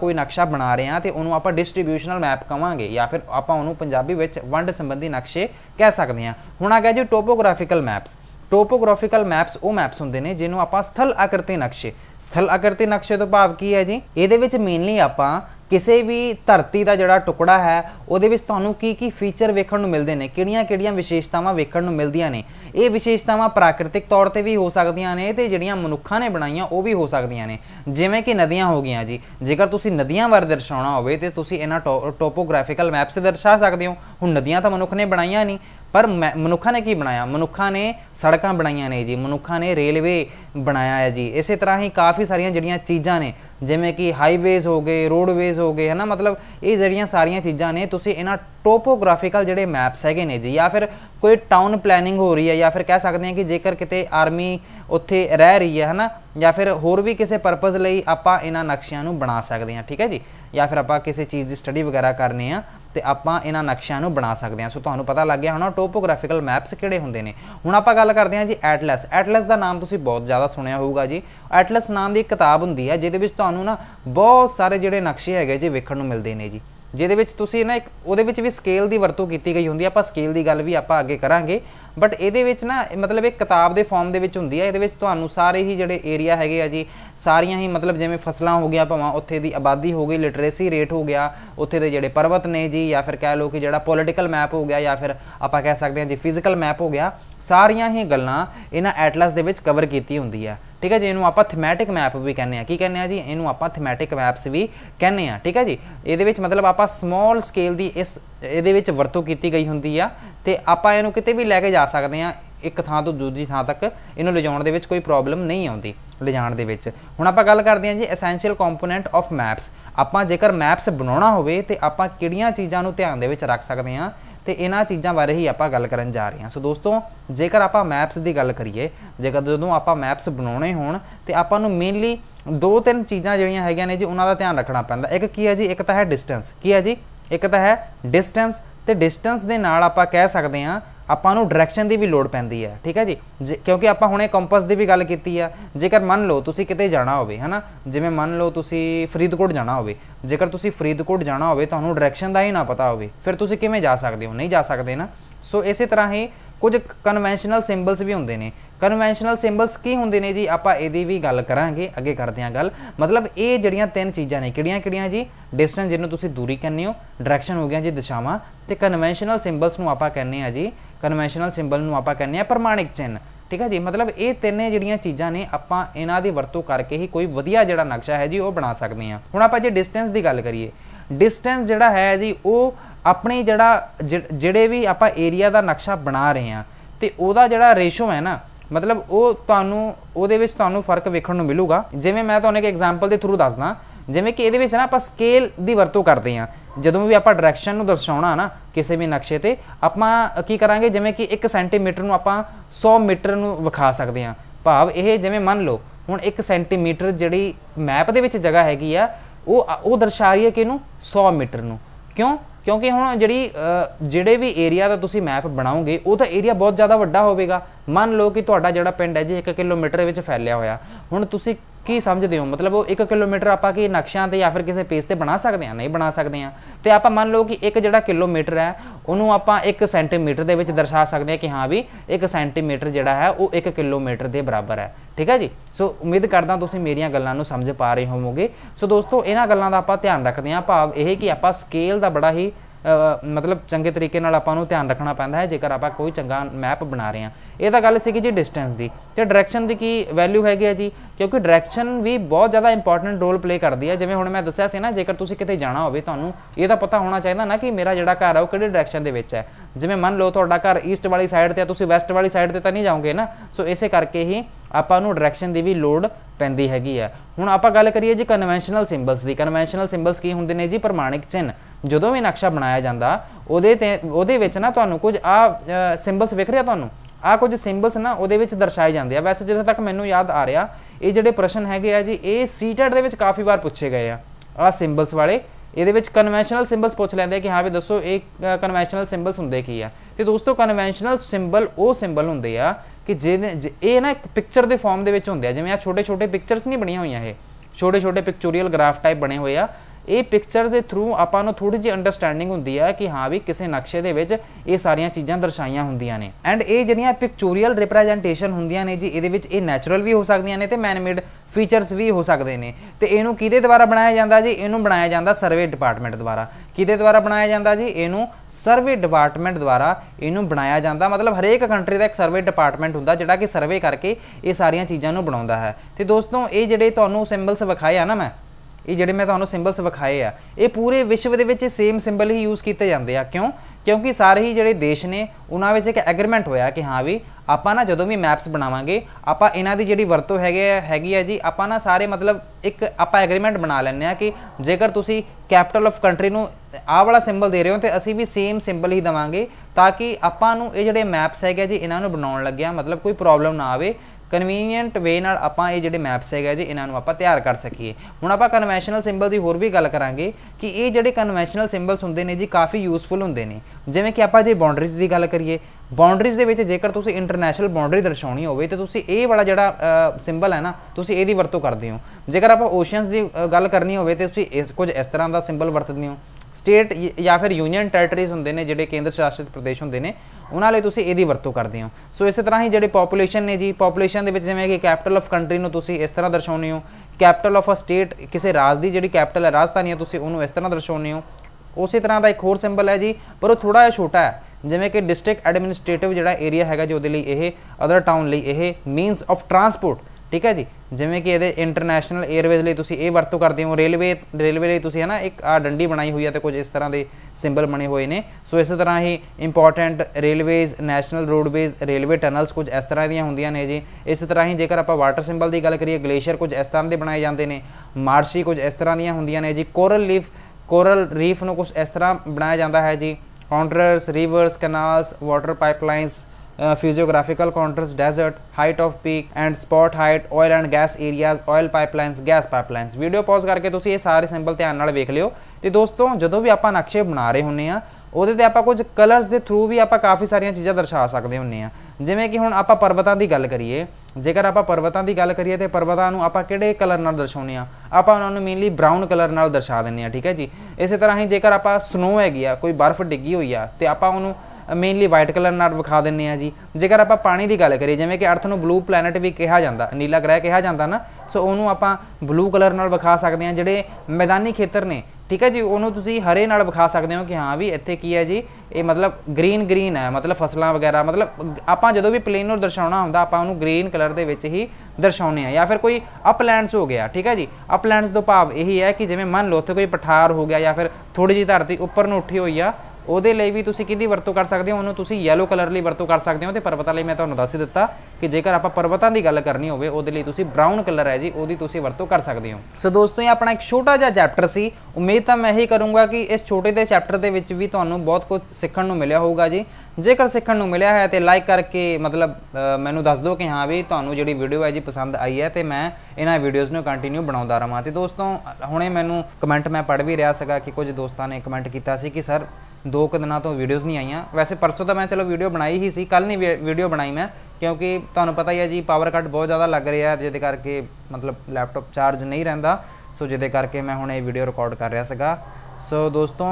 S1: ਕੋਈ ਨਕਸ਼ਾ ਬਣਾ ਰਹੇ ਹਾਂ ਤੇ ਉਹਨੂੰ ਆਪਾਂ ਡਿਸਟ੍ਰੀਬਿਊਸ਼ਨਲ ਮੈਪ ਕਵਾਂਗੇ ਜਾਂ ਫਿਰ ਆਪਾਂ ਉਹਨੂੰ ਪੰਜਾਬੀ ਵਿੱਚ ਵੰਡ ਸੰਬੰਧੀ ਨਕਸ਼ੇ ਕਹਿ ਸਕਦੇ ਹਾਂ ਹੁਣ ਆ ਗਿਆ ਜੀ ਟੋਪੋਗ੍ਰਾਫੀਕਲ ਮੈਪਸ ਟੋਪੋਗ੍ਰਾਫੀਕਲ ਮੈਪਸ ਉਹ ਮੈਪਸ ਹੁੰਦੇ ਨੇ ਜਿਹਨੂੰ ਆਪਾਂ ਸਥਲ ਆਕਰਤੀ ਨਕਸ਼ੇ ਸਥਲ ਆਕਰਤੀ ਨਕਸ਼ੇ ਤੋਂ ਭਾਵ ਕੀ ਹੈ ਜੀ ਇਹਦੇ ਵਿੱਚ ਮੇਨਲੀ ਆਪਾਂ ਕਿਸੇ ਵੀ ਧਰਤੀ ਦਾ ਜਿਹੜਾ ਟੁਕੜਾ ਹੈ ਉਹਦੇ ਵਿੱਚ ਤੁਹਾਨੂੰ ਕੀ ਕੀ ਫੀਚਰ ਵੇਖਣ ਨੂੰ ਮਿਲਦੇ ਨੇ ਕਿਹੜੀਆਂ-ਕਿਹੜੀਆਂ ਵਿਸ਼ੇਸ਼ਤਾਵਾਂ ਵੇਖਣ ਨੂੰ ਮਿਲਦੀਆਂ ਨੇ ਇਹ ਵਿਸ਼ੇਸ਼ਤਾਵਾਂ ਪ੍ਰਾਕਿਰਤਿਕ ਤੌਰ ਤੇ ਵੀ ਹੋ ਸਕਦੀਆਂ ਨੇ ਤੇ ਜਿਹੜੀਆਂ ਮਨੁੱਖਾਂ ਨੇ ਬਣਾਈਆਂ ਉਹ ਵੀ ਹੋ ਸਕਦੀਆਂ ਨੇ ਜਿਵੇਂ ਕਿ ਨਦੀਆਂ ਹੋ ਗਈਆਂ ਜੀ ਜੇਕਰ ਤੁਸੀਂ ਨਦੀਆਂ ਬਾਰੇ ਦਰਸਾਉਣਾ ਹੋਵੇ ਤੇ ਤੁਸੀਂ ਇਹਨਾਂ ਟੋਪੋਗ੍ਰਾਫੀਕਲ ਮੈਪਸ ਦਰਸਾ ਸਕਦੇ ਹੋ ਹੁਣ ਨਦੀਆਂ ਤਾਂ ਮਨੁੱਖ ਨੇ ਬਣਾਈਆਂ ਨਹੀਂ ਪਰ ਮਨੁੱਖਾਂ ਨੇ ਕੀ ਬਣਾਇਆ ਮਨੁੱਖਾਂ ਨੇ ਸੜਕਾਂ ਬਣਾਈਆਂ ਨੇ ਜੀ ਮਨੁੱਖਾਂ ਨੇ ਰੇਲਵੇ ਬਣਾਇਆ ਹੈ ਜੀ ਇਸੇ ਤਰ੍ਹਾਂ ਹੀ ਕਾਫੀ ਸਾਰੀਆਂ ਜਿਹੜੀਆਂ ਚੀਜ਼ਾਂ ਨੇ ਜਿਵੇਂ ਕਿ ਹਾਈਵੇਜ਼ ਹੋ ਗਏ ਰੋਡਵੇਜ਼ ਹੋ ਗਏ ਹੈ ਨਾ ਮਤਲਬ ਇਹ ਜਿਹੜੀਆਂ ਸਾਰੀਆਂ ਚੀਜ਼ਾਂ ਨੇ ਤੁਸੀਂ ਇਹਨਾਂ ਟੋਪੋਗ੍ਰਾਫੀਕਲ ਜਿਹੜੇ ਮੈਪਸ ਹੈਗੇ ਨੇ ਜੀ ਜਾਂ ਫਿਰ ਕੋਈ ਟਾਊਨ ਪਲੈਨਿੰਗ ਹੋ ਰਹੀ ਹੈ ਜਾਂ ਫਿਰ ਕਹਿ ਸਕਦੇ ਹਾਂ ਕਿ ਜੇਕਰ ਕਿਤੇ ਆਰਮੀ ਉੱਥੇ ਰਹਿ ਰਹੀ ਹੈ ਹਨਾ ਜਾਂ ਫਿਰ ਹੋਰ ਵੀ ਕਿਸੇ ਪਰਪਸ ਲਈ ਆਪਾਂ ਇਹਨਾਂ ਨਕਸ਼ਿਆਂ ਨੂੰ ਬਣਾ ਸਕਦੇ ਹਾਂ ਠੀਕ ਹੈ ਜੀ ਜਾਂ ਫਿਰ ਆਪਾਂ ਕਿਸੇ ਚੀਜ਼ ਦੀ ਸਟੱਡੀ ਵਗੈਰਾ ਕਰਨੀ ਆ ਤੇ ਆਪਾਂ ਇਹਨਾਂ ਨਕਸ਼ਿਆਂ ਨੂੰ ਬਣਾ ਸਕਦੇ ਹਾਂ ਸੋ ਤੁਹਾਨੂੰ ਪਤਾ ਲੱਗ ਗਿਆ ਹੋਣਾ ਟੋਪੋਗ੍ਰਾਫੀਕਲ ਮੈਪਸ ਕਿਹੜੇ ਹੁੰਦੇ ਨੇ ਹੁਣ ਆਪਾਂ ਗੱਲ ਕਰਦੇ ਹਾਂ ਜੀ ਐਟਲਸ ਐਟਲਸ ਦਾ ਨਾਮ ਤੁਸੀਂ ਬਹੁਤ ਜ਼ਿਆਦਾ ਸੁਣਿਆ ਹੋਊਗਾ ਜੀ ਐਟਲਸ ਨਾਮ ਦੀ ਇੱਕ ਕਿਤਾਬ ਹੁੰਦੀ ਹੈ ਜਿਹਦੇ ਵਿੱਚ ਤੁਹਾਨੂੰ ਨਾ ਬਹੁਤ ਸਾਰੇ ਜਿਹੜੇ ਨਕਸ਼ੇ ਹੈਗੇ ਜੀ ਵੇਖਣ ਨੂੰ ਮਿਲਦੇ ਨੇ ਜੀ ਜਿਹਦੇ ਵਿੱਚ ਤੁਸੀਂ ਨਾ ਇੱਕ ਉਹਦੇ ਵਿੱਚ ਵੀ ਸਕੇਲ ਦੀ ਵਰਤੋਂ ਕੀਤੀ ਗਈ ਹੁੰਦੀ ਆਪਾਂ ਸਕੇਲ ਦੀ ਗੱਲ ਵੀ ਆਪਾਂ ਅੱਗੇ ਕਰਾਂਗੇ ਬਟ ਇਹਦੇ ਵਿੱਚ ਨਾ ਮਤਲਬ ਇਹ ਕਿਤਾਬ ਦੇ ਫਾਰਮ ਦੇ ਵਿੱਚ ਹੁੰਦੀ ਹੈ ਇਹਦੇ ਵਿੱਚ ਤੁਹਾਨੂੰ ਸਾਰੇ ਹੀ ਜਿਹੜੇ ਏਰੀਆ ਹੈਗੇ ਆ ਜੀ ਸਾਰੀਆਂ ਹੀ ਮਤਲਬ ਜਿਵੇਂ ਫਸਲਾਂ ਹੋ ਗਿਆ ਭਾਵਾਂ ਉੱਥੇ ਦੀ ਆਬਾਦੀ ਹੋ ਗਈ ਲਿਟਰੇਸੀ ਰੇਟ ਹੋ ਗਿਆ ਉੱਥੇ ਦੇ ਜਿਹੜੇ ਪਰਬਤ ਨੇ ਜੀ ਜਾਂ ਫਿਰ ਕਹਿ ਲਓ ਕਿ ਜਿਹੜਾ ਪੋਲਿਟੀਕਲ ਮੈਪ ਹੋ ਗਿਆ ਜਾਂ ਫਿਰ ਆਪਾਂ ਕਹਿ ਸਕਦੇ ਹਾਂ ਜੀ ਫਿਜ਼ੀਕਲ ਮੈਪ ਹੋ ਗਿਆ ਸਾਰੀਆਂ ਹੀ ਗੱਲਾਂ ਇਹਨਾਂ ਐਟਲਸ ਦੇ ਵਿੱਚ ਕਵਰ ਕੀਤੀ ਹੁੰਦੀ ਹੈ ਠੀਕ ਹੈ ਜੀ ਇਹਨੂੰ ਆਪਾਂ ਥੀਮੈਟਿਕ ਮੈਪ ਵੀ ਕਹਿੰਦੇ ਆ ਕੀ ਕਹਿੰਦੇ ਆ ਜੀ ਇਹਨੂੰ ਆਪਾਂ ਥੀਮੈਟਿਕ ਮੈਪਸ ਵੀ ਕਹਿੰਦੇ ਆ ਠੀਕ ਹੈ ਜੀ ਇਹਦੇ ਵਿੱਚ ਮਤਲਬ ਆਪਾਂ ਸਮਾਲ ਸਕੇਲ ਦੀ ਇਸ ਇਹਦੇ ਵਿੱਚ ਵਰਤੋਂ ਕੀਤੀ ਗਈ ਹੁੰਦੀ ਆ ਤੇ ਆਪਾਂ ਇਹਨੂੰ ਕਿਤੇ ਵੀ ਲੈ ਕੇ ਜਾ ਸਕਦੇ ਆ ਇੱਕ ਥਾਂ ਤੋਂ ਦੂਜੀ ਥਾਂ ਤੱਕ ਇਹਨੂੰ ਲਿਜਾਉਣ ਦੇ ਵਿੱਚ ਕੋਈ ਪ੍ਰੋਬਲਮ ਨਹੀਂ ਆਉਂਦੀ ਲਿਜਾਣ ਦੇ ਵਿੱਚ ਹੁਣ ਆਪਾਂ ਗੱਲ ਕਰਦੇ ਆ ਜੀ ਐਸੈਂਸ਼ੀਅਲ ਕੰਪੋਨੈਂਟ ਆਫ ਮੈਪਸ ਆਪਾਂ ਜੇਕਰ ਮੈਪਸ ਬਣਾਉਣਾ ਹੋਵੇ ਤੇ ਆਪਾਂ ਕਿਹੜੀਆਂ ਚੀਜ਼ਾਂ ਨੂੰ ਧਿਆਨ ਦੇ ਵਿੱਚ ਰੱਖ ਸਕਦੇ ਆ ਤੇ ਇਹਨਾਂ ਚੀਜ਼ਾਂ ਬਾਰੇ ਹੀ ਆਪਾਂ ਗੱਲ ਕਰਨ ਜਾ ਰਹੇ ਹਾਂ ਸੋ ਦੋਸਤੋ ਜੇਕਰ ਆਪਾਂ ਮੈਪਸ ਦੀ ਗੱਲ ਕਰੀਏ ਜੇਕਰ ਜਦੋਂ ਆਪਾਂ ਮੈਪਸ ਬਣਾਉਣੇ ਹੋਣ ਤੇ ਆਪਾਂ ਨੂੰ ਮੇਨਲੀ ਦੋ ਤਿੰਨ ਚੀਜ਼ਾਂ ਜਿਹੜੀਆਂ ਹੈਗੀਆਂ ਨੇ ਜੀ ਉਹਨਾਂ ਦਾ ਧਿਆਨ ਰੱਖਣਾ ਪੈਂਦਾ ਇੱਕ ਕੀ ਹੈ ਜੀ ਇੱਕ ਤਾਂ ਹੈ ਡਿਸਟੈਂਸ ਕੀ ਹੈ ਜੀ ਇੱਕ ਤਾਂ ਹੈ ਡਿਸਟੈਂਸ ਤੇ ਡਿਸਟੈਂਸ ਦੇ ਨਾਲ ਆਪਾਂ ਕਹਿ ਸਕਦੇ ਹਾਂ ਆਪਾਂ ਨੂੰ ਡਾਇਰੈਕਸ਼ਨ ਦੀ ਵੀ ਲੋੜ ਪੈਂਦੀ ਹੈ ਠੀਕ ਹੈ ਜੀ ਕਿਉਂਕਿ ਆਪਾਂ ਹੁਣੇ ਕੰਪਸ ਦੀ ਵੀ ਗੱਲ ਕੀਤੀ ਆ ਜੇਕਰ ਮੰਨ ਲਓ ਤੁਸੀਂ ਕਿਤੇ ਜਾਣਾ ਹੋਵੇ ਹਨਾ ਜਿਵੇਂ ਮੰਨ ਲਓ ਤੁਸੀਂ ਫਰੀਦਕੋਟ ਜਾਣਾ ਹੋਵੇ ਜੇਕਰ ਤੁਸੀਂ ਫਰੀਦਕੋਟ ਜਾਣਾ ਹੋਵੇ ਤੁਹਾਨੂੰ ਡਾਇਰੈਕਸ਼ਨ ਦਾ ਹੀ ਨਾ ਪਤਾ ਹੋਵੇ ਫਿਰ ਤੁਸੀਂ ਕਿਵੇਂ ਜਾ ਸਕਦੇ ਹੋ ਨਹੀਂ ਜਾ ਸਕਦੇ ਨਾ ਸੋ ਇਸੇ ਤਰ੍ਹਾਂ ਹੀ ਕੁਝ ਕਨਵੈਨਸ਼ਨਲ ਸਿੰਬਲਸ ਵੀ ਹੁੰਦੇ ਨੇ ਕਨਵੈਨਸ਼ਨਲ ਸਿੰਬਲਸ ਕੀ ਹੁੰਦੇ ਨੇ ਜੀ ਆਪਾਂ ਇਹਦੀ ਵੀ ਗੱਲ ਕਰਾਂਗੇ ਅੱਗੇ ਕਰਦੇ ਹਾਂ ਗੱਲ ਮਤਲਬ ਇਹ ਜਿਹੜੀਆਂ ਤਿੰਨ ਚੀਜ਼ਾਂ ਨੇ ਕਿਹੜੀਆਂ-ਕਿਹੜੀਆਂ ਜੀ ਡਿਸਟੈਂਸ ਜਿਹਨੂੰ ਤੁਸੀਂ ਦੂਰੀ ਕਹਿੰਦੇ ਹੋ ਡਾਇਰੈਕਸ਼ਨ ਹੋ ਗਿਆ ਜੀ ਦਿਸ਼ਾਵਾਂ ਤੇ ਕਨਵੈਨਸ਼ਨਲ ਸਿੰਬਲਸ ਨੂੰ ਆਪਾਂ ਕਹਿੰਦੇ ਆ ਜੀ ਕਨਵੈਨਸ਼ਨਲ ਸਿੰਬਲ ਨੂੰ ਆਪਾਂ ਕਹਿੰਦੇ ਆ ਪ੍ਰਮਾਣਿਕ ਚਿੰਨ ਠੀਕ ਹੈ ਜੀ ਮਤਲਬ ਇਹ ਤਿੰਨੇ ਜਿਹੜੀਆਂ ਚੀਜ਼ਾਂ ਨੇ ਆਪਾਂ ਇਹਨਾਂ ਦੀ ਵਰਤੋਂ ਕਰਕੇ ਹੀ ਕੋਈ ਵਧੀਆ ਜਿਹੜਾ ਨਕਸ਼ਾ ਹੈ ਜੀ ਉਹ ਬਣਾ ਸਕਦੇ ਆ ਹੁਣ ਆਪਾਂ ਜੇ ਡਿਸਟੈਂਸ ਦੀ ਗੱਲ ਕਰੀਏ ਡਿਸਟੈਂਸ ਜਿਹੜਾ ਹੈ ਜੀ ਉਹ ਆਪਣੇ ਜਿਹੜਾ ਜਿਹੜੇ ਵੀ ਆਪਾਂ ਏਰੀਆ ਦਾ ਨਕਸ਼ਾ ਬਣਾ ਰਹੇ ਆ ਤੇ ਉਹਦਾ ਜਿਹੜਾ ਰੇਸ਼ੋ ਹੈ ਨਾ ਮਤਲਬ ਉਹ ਤੁਹਾਨੂੰ ਉਹਦੇ ਵਿੱਚ ਤੁਹਾਨੂੰ ਫਰਕ ਵੇਖਣ ਨੂੰ ਮਿਲੂਗਾ ਜਿਵੇਂ ਮੈਂ ਤੁਹਾਨੂੰ ਇੱਕ ਐਗਜ਼ਾਮਪਲ ਦੇ ਥਰੂ ਦੱਸਦਾ ਜਿਵੇਂ ਕਿ ਇਹਦੇ ਵਿੱਚ ਨਾ ਆਪਾਂ ਸਕੇਲ ਦੀ ਵਰਤੋਂ ਕਰਦੇ ਆ ਜਦੋਂ ਵੀ ਆਪਾਂ ਡਾਇਰੈਕਸ਼ਨ ਨੂੰ ਦਰਸਾਉਣਾ ਹੈ ਨਾ ਕਿਸੇ ਵੀ ਨਕਸ਼ੇ ਤੇ ਆਪਾਂ ਕੀ ਕਰਾਂਗੇ ਜਿਵੇਂ ਕਿ 1 ਸੈਂਟੀਮੀਟਰ ਨੂੰ ਆਪਾਂ 100 ਮੀਟਰ ਨੂੰ ਵਿਖਾ ਸਕਦੇ ਹਾਂ ਭਾਵ ਇਹ ਜਿਵੇਂ ਮੰਨ ਲਓ ਹੁਣ 1 ਸੈਂਟੀਮੀਟਰ ਜਿਹੜੀ ਮੈਪ ਦੇ ਵਿੱਚ ਜਗ੍ਹਾ ਹੈਗੀ ਆ ਉਹ ਉਹ ਦਰਸਾ ਰਹੀ ਹੈ ਕਿ ਇਹਨੂੰ 100 ਮੀਟਰ ਨੂੰ ਕਿਉਂ ਕਿਉਂਕਿ ਹੁਣ ਜਿਹੜੀ ਜਿਹੜੇ ਵੀ ਏਰੀਆ ਦਾ ਤੁਸੀਂ ਮੈਪ ਬਣਾਓਗੇ ਉਹ ਤਾਂ ਏਰੀਆ ਬਹੁਤ ਜ਼ਿਆਦਾ ਵੱਡਾ ਹੋਵੇਗਾ ਮੰਨ ਲਓ ਕਿ ਤੁਹਾਡਾ ਜਿਹੜਾ ਪਿੰਡ ਹੈ ਜੀ 1 ਕਿਲੋਮੀਟਰ ਵਿੱਚ ਫੈਲਿਆ ਹੋਇਆ ਹੁਣ ਤੁਸੀਂ ਕੀ ਸਮਝਦੇ ਹੋ ਮਤਲਬ ਉਹ 1 ਕਿਲੋਮੀਟਰ ਆਪਾਂ ਕੀ ਨਕਸ਼ਿਆਂ ਤੇ ਜਾਂ ਫਿਰ ਕਿਸੇ ਪੇਜ ਤੇ ਬਣਾ ਸਕਦੇ ਆ ਨਹੀਂ ਬਣਾ ਸਕਦੇ ਆ ਤੇ ਆਪਾਂ ਮੰਨ ਲਓ ਕਿ ਇੱਕ ਜਿਹੜਾ ਕਿਲੋਮੀਟਰ ਹੈ ਉਹਨੂੰ ਆਪਾਂ 1 ਸੈਂਟੀਮੀਟਰ ਦੇ ਵਿੱਚ ਦਰਸਾ ਸਕਦੇ ਆ ਕਿ ਹਾਂ ਵੀ 1 ਸੈਂਟੀਮੀਟਰ ਜਿਹੜਾ ਹੈ ਉਹ 1 ਕਿਲੋਮੀਟਰ ਦੇ ਬਰਾਬਰ ਹੈ ਠੀਕ ਹੈ ਜੀ ਸੋ ਉਮੀਦ ਕਰਦਾ ਤੁਸੀਂ ਮੇਰੀਆਂ ਗੱਲਾਂ ਨੂੰ ਸਮਝ ਪਾ ਰਹੇ ਹੋਵੋਗੇ ਸੋ ਦੋਸਤੋ ਇਹਨਾਂ ਗੱਲਾਂ ਦਾ ਆਪਾਂ ਧਿਆਨ ਰੱਖਦੇ ਆ ਭਾਵ ਇਹ ਕਿ ਆਪਾਂ ਸਕੇਲ ਦਾ ਬੜਾ ਹੀ ਮਤਲਬ ਚੰਗੇ ਤਰੀਕੇ ਨਾਲ ਆਪਾਂ ਨੂੰ ਧਿਆਨ ਰੱਖਣਾ ਪੈਂਦਾ ਹੈ ਜੇਕਰ ਆਪਾਂ ਕੋਈ ਚੰਗਾ ਮੈਪ ਬਣਾ ਰਹੇ ਹਾਂ ਇਹ ਤਾਂ ਗੱਲ ਸੀਗੀ ਜੀ ਡਿਸਟੈਂਸ ਦੀ ਤੇ ਡਾਇਰੈਕਸ਼ਨ ਦੀ ਕੀ ਵੈਲਿਊ ਹੈਗੀ ਹੈ ਜੀ ਕਿਉਂਕਿ ਡਾਇਰੈਕਸ਼ਨ ਵੀ ਬਹੁਤ ਜ਼ਿਆਦਾ ਇੰਪੋਰਟੈਂਟ ਰੋਲ ਪਲੇ ਕਰਦੀ ਹੈ ਜਿਵੇਂ ਹੁਣ ਮੈਂ ਦੱਸਿਆ ਸੀ ਨਾ ਜੇਕਰ ਤੁਸੀਂ ਕਿਤੇ ਜਾਣਾ ਹੋਵੇ ਤੁਹਾਨੂੰ ਇਹ ਤਾਂ ਪਤਾ ਹੋਣਾ ਚਾਹੀਦਾ ਨਾ ਕਿ ਮੇਰਾ ਜਿਹੜਾ ਘਰ ਆ ਉਹ ਕਿਹੜੇ ਡਾਇਰੈਕਸ਼ਨ ਦੇ ਵਿੱਚ ਹੈ ਜਿਵੇਂ ਮੰਨ ਲਓ ਤੁਹਾਡਾ ਘਰ ਈਸਟ ਵਾਲੀ ਸਾਈਡ ਤੇ ਆ ਤੁਸੀਂ ਵੈਸਟ ਵਾਲੀ ਸਾਈਡ ਤੇ ਤਾਂ ਨਹੀਂ ਜਾਓਗੇ ਨਾ ਸੋ ਇਸੇ ਕਰਕੇ ਹੀ ਆਪਾਂ ਨੂੰ ਡਾਇਰੈਕਸ਼ਨ ਦੀ ਵੀ ਲੋੜ ਪੈਂਦੀ ਹੈਗੀ ਹੈ ਹੁਣ ਆਪਾਂ ਗੱਲ ਕਰੀਏ ਜੀ ਕਨਵੈਨਸ਼ਨਲ ਸਿੰਬਲਸ ਦੀ ਕਨਵੈਨਸ਼ਨਲ ਸਿੰਬਲਸ ਕੀ ਹੁੰਦੇ ਨੇ ਜੀ ਪ੍ਰਮਾਣਿਕ ਚਿੰਨ ਜਦੋਂ ਵੀ ਨਕਸ਼ਾ ਬਣਾਇਆ ਜਾਂਦਾ ਉਹਦੇ ਤੇ ਉਹਦੇ ਵਿੱਚ ਨਾ ਤੁਹਾਨੂੰ ਕੁਝ ਆ ਸਿੰਬਲਸ ਵਿਖ ਰਿਹਾ ਤੁਹਾਨੂੰ ਆ ਕੁਝ ਸਿੰਬਲਸ ਨਾ ਉਹਦੇ ਵਿੱਚ ਦਰਸਾਏ ਜਾਂਦੇ ਆ ਵੈਸੇ ਜਿੱਥੇ ਤੱਕ ਮੈਨੂੰ ਯਾਦ ਆ ਰਿਹਾ ਇਹ ਜਿਹੜੇ ਪ੍ਰਸ਼ਨ ਹੈਗੇ ਆ ਜੀ ਇਹ ਸੀਟਡ ਦੇ ਵਿੱਚ ਕਾਫੀ ਵਾਰ ਪੁੱਛੇ ਗਏ ਆ ਆ ਸਿੰਬਲਸ ਵਾਲੇ ਇਹਦੇ ਵਿੱਚ ਕਨਵੈਨਸ਼ਨਲ ਸਿੰਬਲਸ ਪੁੱਛ ਲੈਂਦੇ ਕਿ ਹਾਂ ਵੀ ਦੱਸੋ ਇਹ ਕਨਵੈਨਸ਼ਨਲ ਸਿੰਬਲਸ ਹੁੰਦੇ ਕੀ ਆ ਤੇ ਦੋਸਤੋ ਕਨਵੈਨਸ਼ਨਲ ਸਿੰਬਲ ਉਹ ਸਿੰਬਲ ਹੁੰਦੇ ਆ ਕਿ ਜਿਹਨੇ ਇਹ ਨਾ ਇੱਕ ਪਿਕਚਰ ਦੇ ਫਾਰਮ ਦੇ ਵਿੱਚ ਹੁੰਦੇ ਆ ਜਿਵੇਂ ਆ ਛੋਟੇ ਛੋਟੇ ਪਿਕਚਰਸ ਨਹੀਂ ਬਣੀਆਂ ਹੋਈਆਂ ਇਹ ਛੋਟੇ ਛੋਟੇ ਪਿਕਚੋਰੀਅਲ ਗ੍ਰਾਫ ਟਾਈਪ ਬਣੇ ਹੋਏ ਆ ਇਹ ਪਿਕਚਰ ਦੇ ਥਰੂ ਆਪਾਂ ਨੂੰ ਥੋੜੀ ਜਿਹੀ ਅੰਡਰਸਟੈਂਡਿੰਗ ਹੁੰਦੀ ਹੈ ਕਿ ਹਾਂ ਵੀ ਕਿਸੇ ਨਕਸ਼ੇ ਦੇ ਵਿੱਚ ਇਹ ਸਾਰੀਆਂ ਚੀਜ਼ਾਂ ਦਰਸਾਈਆਂ ਹੁੰਦੀਆਂ ਨੇ ਐਂਡ ਇਹ ਜਿਹੜੀਆਂ ਪਿਕਚੋਰੀਅਲ ਰਿਪਰੈਜ਼ੈਂਟੇਸ਼ਨ ਹੁੰਦੀਆਂ ਨੇ ਜੀ ਇਹਦੇ ਵਿੱਚ ਇਹ ਨੇਚਰਲ ਵੀ ਹੋ ਸਕਦੀਆਂ ਨੇ ਤੇ ਮੈਨਮੇਡ ਫੀਚਰਸ ਵੀ ਹੋ ਸਕਦੇ ਨੇ ਤੇ ਇਹਨੂੰ ਕਿਹਦੇ ਦੁਆਰਾ ਬਣਾਇਆ ਜਾਂਦਾ ਜੀ ਇਹਨੂੰ ਬਣਾਇਆ ਜਾਂਦਾ ਸਰਵੇ ਡਿਪਾਰਟਮੈਂਟ ਦੁਆਰਾ ਕਿਹਦੇ ਦੁਆਰਾ ਬਣਾਇਆ ਜਾਂਦਾ ਜੀ ਇਹਨੂੰ ਸਰਵੇ ਡਿਪਾਰਟਮੈਂਟ ਦੁਆਰਾ ਇਹਨੂੰ ਬਣਾਇਆ ਜਾਂਦਾ ਮਤਲਬ ਹਰੇਕ ਕੰਟਰੀ ਦਾ ਇੱਕ ਸਰਵੇ ਡਿਪਾਰਟਮੈਂਟ ਹੁੰਦਾ ਜਿਹੜਾ ਕਿ ਸਰਵੇ ਕਰਕੇ ਇਹ ਸਾਰੀਆਂ ਚੀਜ਼ਾਂ ਨੂੰ ਬਣਾਉਂਦਾ ਹੈ ਤੇ ਦੋਸਤੋ ਇਹ ਜਿਹੜੇ ਤੁਹਾਨੂੰ ਸਿੰਬਲਸ ਵਿਖਾਏ ਆ ਨਾ ਮੈਂ ਇਹ ਜਿਹੜੇ ਮੈਂ ਤੁਹਾਨੂੰ ਸਿੰਬਲਸ ਵਿਖਾਏ ਆ ਇਹ ਪੂਰੇ ਵਿਸ਼ਵ ਦੇ ਵਿੱਚ ਸੇਮ ਸਿੰਬਲ ਹੀ ਯੂਜ਼ ਕੀਤੇ ਜਾਂਦੇ ਆ ਕਿਉਂ ਕਿਉਂਕਿ ਸਾਰੇ ਹੀ ਜਿਹੜੇ ਦੇਸ਼ ਨੇ ਉਹਨਾਂ ਵਿੱਚ ਇੱਕ ਐਗਰੀਮੈਂਟ ਹੋਇਆ ਕਿ ਹਾਂ ਵੀ ਆਪਾਂ ਨਾ ਜਦੋਂ ਵੀ ਮੈਪਸ ਬਣਾਵਾਂਗੇ ਆਪਾਂ ਇਹਨਾਂ ਦੀ ਜਿਹੜੀ ਵਰਤੋਂ ਹੈਗੇ ਹੈਗੀ ਆ ਜੀ ਆਪਾਂ ਨਾ ਸਾਰੇ ਮਤਲਬ ਇੱਕ ਆਪਾਂ ਐਗਰੀਮੈਂਟ ਬਣਾ ਲੈਣੇ ਆ ਕਿ ਜੇਕਰ ਤੁਸੀਂ ਕੈਪੀਟਲ ਆਫ ਕੰਟਰੀ ਨੂੰ ਆਹ ਵਾਲਾ ਸਿੰਬਲ ਦੇ ਰਹੇ ਹੋ ਤੇ ਅਸੀਂ ਵੀ ਸੇਮ ਸਿੰਬਲ ਹੀ ਦਵਾਂਗੇ ਤਾਂ ਕਿ ਆਪਾਂ ਨੂੰ ਇਹ ਜਿਹੜੇ ਮੈਪਸ ਹੈਗੇ ਜੀ ਇਹਨਾਂ ਨੂੰ ਬਣਾਉਣ ਲੱਗਿਆ ਮਤਲਬ ਕੋਈ ਪ੍ਰੋਬਲਮ ਨਾ ਆਵੇ ਕਨਵੀਨੀਅੰਟ ਵੇ ਨਾਲ ਆਪਾਂ ਇਹ ਜਿਹੜੇ ਮੈਪਸ ਹੈਗਾ ਜੀ ਇਹਨਾਂ ਨੂੰ ਆਪਾਂ ਤਿਆਰ ਕਰ ਸਕੀਏ ਹੁਣ ਆਪਾਂ ਕਨਵੈਨਸ਼ਨਲ ਸਿੰਬਲ ਦੀ ਹੋਰ ਵੀ ਗੱਲ ਕਰਾਂਗੇ ਕਿ ਇਹ ਜਿਹੜੇ ਕਨਵੈਨਸ਼ਨਲ ਸਿੰਬਲਸ ਹੁੰਦੇ ਨੇ ਜੀ ਕਾਫੀ ਯੂਸਫੁਲ ਹੁੰਦੇ ਨੇ ਜਿਵੇਂ ਕਿ ਆਪਾਂ ਜੇ ਬਾਉਂਡਰੀਜ਼ ਦੀ ਗੱਲ ਕਰੀਏ ਬਾਉਂਡਰੀਜ਼ ਦੇ ਵਿੱਚ ਜੇਕਰ ਤੁਸੀਂ ਇੰਟਰਨੈਸ਼ਨਲ ਬਾਉਂਡਰੀ ਦਰਸਾਉਣੀ ਹੋਵੇ ਤੇ ਤੁਸੀਂ ਇਹ ਵਾਲਾ ਜਿਹੜਾ ਸਿੰਬਲ ਹੈ ਨਾ ਤੁਸੀਂ ਇਹਦੀ ਵਰਤੋਂ ਕਰਦੇ ਹੋ ਜੇਕਰ ਆਪਾਂ ਓਸ਼ੀਅਨਸ ਦੀ ਗੱਲ ਕਰਨੀ ਹੋਵੇ ਤੇ ਤੁਸੀਂ ਇਸ ਕੁਝ ਇਸ ਤਰ੍ਹਾਂ ਦਾ ਸਿੰਬਲ ਵਰਤਦੇ ਹੋ ਸਟੇਟ ਜਾਂ ਫਿਰ ਯੂਨੀਅਨ ਟੈਰੀਟਰੀਜ਼ ਹੁੰਦੇ ਨੇ ਜਿਹੜੇ ਕੇਂਦਰ ਸ਼ਾਸਿਤ ਪ੍ਰਦੇਸ਼ ਹੁੰਦੇ ਨੇ ਉਹਨਾਂ ਲਈ ਤੁਸੀਂ ਇਹਦੀ ਵਰਤੋਂ ਕਰਦੇ ਹੋ ਸੋ ਇਸੇ ਤਰ੍ਹਾਂ ਹੀ ਜਿਹੜੇ ਪੋਪੂਲੇਸ਼ਨ ਨੇ ਜੀ ਪੋਪੂਲੇਸ਼ਨ ਦੇ ਵਿੱਚ ਜਿਵੇਂ ਕਿ ਕੈਪੀਟਲ ਆਫ ਕੰਟਰੀ ਨੂੰ ਤੁਸੀਂ ਇਸ ਤਰ੍ਹਾਂ ਦਰਸਾਉਂਦੇ ਹੋ ਕੈਪੀਟਲ ਆਫ ਅ ਸਟੇਟ ਕਿਸੇ ਰਾਜ ਦੀ ਜਿਹੜੀ ਕੈਪੀਟਲ ਹੈ ਰਾਜਧਾਨੀ ਹੈ ਤੁਸੀਂ ਉਹਨੂੰ ਇਸ ਤਰ੍ਹਾਂ ਦਰਸਾਉਂਦੇ ਹੋ ਉਸੇ ਤਰ੍ਹਾਂ ਦਾ ਇੱਕ ਹੋਰ ਸਿੰਬਲ ਹੈ ਜੀ ਪਰ ਉਹ ਥੋੜਾ ਜਿਹਾ ਛੋਟਾ ਹੈ ਜਿਵੇਂ ਕਿ ਡਿਸਟ੍ਰਿਕਟ ਐਡਮਿਨਿਸਟ੍ਰੇਟਿਵ ਜਿਹੜਾ ਏਰੀਆ ਹੈਗਾ ਜੀ ਉਹਦੇ ਲਈ ਇਹ ਅਦਰ ਟਾਊਨ ਲਈ ਇਹ ਮੀਨਸ ਆਫ ਟਰਾਂਸਪੋਰਟ ਠੀਕ ਹੈ ਜੀ ਜਿਵੇਂ ਕਿ ਇਹਦੇ ਇੰਟਰਨੈਸ਼ਨਲ 에ਅਰਵੇਜ਼ ਲਈ ਤੁਸੀਂ ਇਹ ਵਰਤੋਂ ਕਰਦੇ ਹੋ ਰੇਲਵੇ ਰੇਲਵੇ ਲਈ ਤੁਸੀਂ ਹੈ ਨਾ ਇੱਕ ਆ ਡੰਡੀ ਬਣਾਈ ਹੋਈ ਹੈ ਤੇ ਕੁਝ ਇਸ ਤਰ੍ਹਾਂ ਦੇ ਸਿੰਬਲ ਬਣੇ ਹੋਏ ਨੇ ਸੋ ਇਸੇ ਤਰ੍ਹਾਂ ਹੀ important railways national roadways railway tunnels ਕੁਝ ਇਸ ਤਰ੍ਹਾਂ ਦੀਆਂ ਹੁੰਦੀਆਂ ਨੇ ਜੀ ਇਸੇ ਤਰ੍ਹਾਂ ਹੀ ਜੇਕਰ ਆਪਾਂ ਵਾਟਰ ਸਿੰਬਲ ਦੀ ਗੱਲ ਕਰੀਏ ਗਲੇਸ਼ੀਅਰ ਕੁਝ ਇਸ ਤਰ੍ਹਾਂ ਦੇ ਬਣਾਏ ਜਾਂਦੇ ਨੇ ਮਾਰਸ਼ੀ ਕੁਝ ਇਸ ਤਰ੍ਹਾਂ ਦੀਆਂ ਹੁੰਦੀਆਂ ਨੇ ਜੀ ਕੋਰਲ ਲੀਫ ਕੋਰਲ ਰੀਫ ਨੂੰ ਕੁਝ ਇਸ ਤਰ੍ਹਾਂ ਬਣਾਇਆ ਜਾਂਦਾ ਹੈ ਜੀ contours rivers canals water pipelines uh, physiographical contours, desert, height of peak and spot height, oil and gas areas, oil pipelines, gas pipelines. Video pause ਕਰਕੇ ਤੁਸੀਂ ਇਹ ਸਾਰੇ ਸਿੰਬਲ ਧਿਆਨ ਨਾਲ ਵੇਖ ਲਿਓ ਤੇ ਦੋਸਤੋ ਜਦੋਂ ਵੀ ਆਪਾਂ ਨਕਸ਼ੇ ਬਣਾ ਰਹੇ ਹੁੰਨੇ ਆ ਉਹਦੇ ਤੇ ਆਪਾਂ ਕੁਝ ਕਲਰਸ ਦੇ ਥਰੂ ਵੀ ਆਪਾਂ ਕਾਫੀ ਸਾਰੀਆਂ ਚੀਜ਼ਾਂ ਦਰਸਾ ਸਕਦੇ ਹੁੰਨੇ ਆ ਜਿਵੇਂ ਕਿ ਹੁਣ ਆਪਾਂ ਪਰਬਤਾਂ ਦੀ ਗੱਲ ਕਰੀਏ ਜੇਕਰ ਆਪਾਂ ਪਰਬਤਾਂ ਦੀ ਗੱਲ ਕਰੀਏ ਤੇ ਪਰਬਤਾਂ ਨੂੰ ਆਪਾਂ ਕਿਹੜੇ ਕਲਰ ਨਾਲ ਦਰਸਾਉਨੇ ਆ ਆਪਾਂ ਉਹਨਾਂ ਨੂੰ ਮੇਨਲੀ ਬ੍ਰਾਊਨ ਕਲਰ ਨਾਲ ਦਰਸਾ ਦਿੰਨੇ ਆ ਠੀਕ ਹੈ ਜੀ ਇਸੇ ਤਰ੍ਹਾਂ ਹੀ ਜੇਕਰ ਆਪਾਂ ਸਨੋ ਹੈਗੀ ਆ ਕੋਈ ਬਰਫ਼ ਡਿੱਗੀ ਹੋਈ ਆ ਤੇ ਆਪਾਂ ਉਹਨੂੰ ਮੇਨਲੀ ਵਾਈਟ ਕਲਰ ਨਾਲ ਵਿਖਾ ਦਿੰਨੇ ਆ ਜੀ ਜੇਕਰ ਆਪਾਂ ਪਾਣੀ ਦੀ ਗੱਲ ਕਰੀਏ ਜਿਵੇਂ ਕਿ ਅਰਥ ਨੂੰ ਬਲੂ ਪਲੈਨਟ ਵੀ ਕਿਹਾ ਜਾਂਦਾ ਨੀਲਾ ਗ੍ਰਹਿ ਕਿਹਾ ਜਾਂਦਾ ਨਾ ਸੋ ਉਹਨੂੰ ਆਪਾਂ ਬਲੂ ਕਲਰ ਨਾਲ ਵਿਖਾ ਸਕਦੇ ਆ ਜਿਹੜੇ ਮੈਦਾਨੀ ਖੇਤਰ ਨੇ ਠੀਕ ਹੈ ਜੀ ਉਹਨੂੰ ਤੁਸੀਂ ਹਰੇ ਨਾਲ ਵਿਖਾ ਸਕਦੇ ਹੋ ਕਿ ਹਾਂ ਵੀ ਇੱਥੇ ਕੀ ਹੈ ਜੀ ਇਹ ਮਤਲਬ ਗ੍ਰੀਨ ਗ੍ਰੀਨ ਹੈ ਮਤਲਬ ਫਸਲਾਂ ਵਗੈਰਾ ਮਤਲਬ ਆਪਾਂ ਜਦੋਂ ਵੀ ਪਲੇਨ ਨੂੰ ਦਰਸਾਉਣਾ ਹੁੰਦਾ ਆਪਾਂ ਉਹਨੂੰ ਗ੍ਰੀਨ ਕਲਰ ਦੇ ਵਿੱਚ ਹੀ ਦਰਸਾਉਨੇ ਆ ਜਾਂ ਫਿਰ ਕੋਈ ਅਪਲੈਂਡਸ ਹੋ ਗਿਆ ਠੀਕ ਹੈ ਜੀ ਅਪਲੈਂਡਸ ਤੋਂ ਭਾਵ ਇਹੀ ਹੈ ਕਿ ਜਿਵੇਂ ਮੰਨ ਲਓ ਉੱਥੇ ਕੋਈ ਪਠਾਰ ਹੋ ਗਿਆ ਜਾਂ ਫਿਰ ਥੋੜੀ ਜੀ ਧਰਤੀ ਉੱਪਰ ਨੂੰ ਉੱਠੀ ਹੋਈ ਆ ਉਹਦੇ ਲਈ ਵੀ ਤੁਸੀਂ ਕਿਹਦੀ ਵਰਤੋਂ ਕਰ ਸਕਦੇ ਹੋ ਉਹਨੂੰ ਤੁਸੀਂ yellow ਕਲਰ ਲਈ ਵਰਤੋਂ ਕਰ ਸਕਦੇ ਹੋ ਤੇ ਪਰਬਤਾਂ ਲਈ ਮੈਂ ਤੁਹਾਨੂੰ ਦੱਸ ਹੀ ਦਿੱਤਾ ਕਿ ਜੇਕਰ ਆਪਾਂ ਪਰਬਤਾਂ ਦੀ ਗੱਲ ਕਰਨੀ ਹੋਵੇ ਉਹਦੇ ਲਈ ਤੁਸੀਂ ਬ੍ਰਾਊਨ ਕਲਰ ਹੈ ਜੀ ਉਹਦੀ ਤੁਸੀਂ ਵਰਤੋਂ ਕਰ ਸਕਦੇ ਹੋ ਸੋ ਦੋਸਤੋ ਇਹ ਆਪਣਾ ਇੱਕ ਛੋਟਾ ਜਿਹਾ ਚੈਪਟਰ ਸੀ ਉਮੀਦ ਤਾਂ ਮੈਂ ਇਹੀ ਕਰੂੰਗਾ ਕਿ ਇਸ ਛੋਟੇ ਦੇ ਚੈਪਟਰ ਦੇ ਵਿੱਚ ਵੀ ਤੁਹਾਨੂੰ ਬਹੁਤ ਕੁਝ ਸਿੱਖਣ ਨੂੰ ਮਿਲਿਆ ਹੋਊਗਾ ਜੀ ਜੇਕਰ ਸਿੱਖਣ ਨੂੰ ਮਿਲਿਆ ਹੈ ਤੇ ਲਾਈਕ ਕਰਕੇ ਮਤਲਬ ਮੈਨੂੰ ਦੱਸ ਦਿਓ ਕਿ ਹਾਂ ਵੀ ਤੁਹਾਨੂੰ ਜਿਹੜੀ ਵੀਡੀਓ ਹੈ ਜੀ ਪਸੰਦ ਆਈ ਹੈ ਤੇ ਮੈਂ ਇਹਨਾਂ ਵੀਡੀਓਜ਼ ਨੂੰ ਕੰਟੀਨਿਊ ਬਣਾਉਂਦਾ ਰਹਾਂ ਤੇ ਦੋਸਤੋ ਹੁਣੇ ਮੈਨੂੰ ਕਮੈਂਟ ਮੈਂ ਪੜ ਵੀ ਰਿਹਾ ਸੀਗਾ ਕਿ ਕੁਝ ਦੋਸਤਾਂ ਨੇ ਕਮੈਂਟ ਕੀਤਾ ਸੀ ਕਿ ਸਰ ਦੋ ਕੁ ਦਿਨਾਂ ਤੋਂ ਵੀਡੀਓਜ਼ ਨਹੀਂ ਆਈਆਂ ਵੈਸੇ ਪਰਸੋਂ ਤਾਂ ਮੈਂ ਚਲੋ ਵੀਡੀਓ ਬਣਾਈ ਹੀ ਸੀ ਕੱਲ ਨਹੀਂ ਵੀਡੀਓ ਬਣਾਈ ਮੈਂ ਕਿਉਂਕਿ ਤੁਹਾਨੂੰ ਪਤਾ ਹੀ ਹੈ ਜੀ ਪਾਵਰ ਕੱਟ ਬਹੁਤ ਜ਼ਿਆਦਾ ਲੱਗ ਰਿਹਾ ਜਿਹਦੇ ਕਰਕੇ ਮਤਲਬ ਲੈਪਟਾਪ ਚਾਰਜ ਨਹੀਂ ਰਹਿੰਦਾ ਸੋ ਜਿਹਦੇ ਕਰਕੇ ਮੈਂ ਹੁਣ ਇਹ ਵੀਡੀਓ ਰਿਕਾਰਡ ਕਰ ਰਿਹਾ ਸੀਗਾ ਸੋ ਦੋਸਤੋ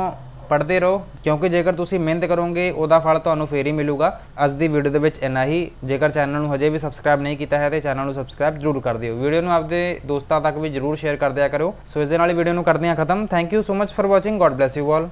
S1: ਪੜਦੇ ਰਹੋ ਕਿਉਂਕਿ ਜੇਕਰ ਤੁਸੀਂ ਮਿਹਨਤ ਕਰੋਗੇ ਉਹਦਾ ਫਲ ਤੁਹਾਨੂੰ ਫੇਰ ਹੀ ਮਿਲੂਗਾ ਅੱਜ ਦੀ ਵੀਡੀਓ ਦੇ ਵਿੱਚ ਇੰਨਾ ਹੀ ਜੇਕਰ ਚੈਨਲ ਨੂੰ ਹਜੇ ਵੀ ਸਬਸਕ੍ਰਾਈਬ ਨਹੀਂ ਕੀਤਾ ਹੈ ਤੇ ਚੈਨਲ ਨੂੰ ਸਬਸਕ੍ਰਾਈਬ ਜ਼ਰੂਰ ਕਰ ਦਿਓ ਵੀਡੀਓ ਨੂੰ ਆਪਦੇ ਦੋਸਤਾਂ ਤੱਕ ਵੀ ਜ਼ਰੂਰ ਸ਼ੇਅਰ ਕਰ ਦਿਆ ਕਰੋ ਸੋ ਇਸ ਦੇ ਨਾਲ ਹੀ ਵੀਡੀਓ ਨੂੰ ਕਰਦੇ ਹਾਂ ਖਤਮ thank you so much for watching God bless you all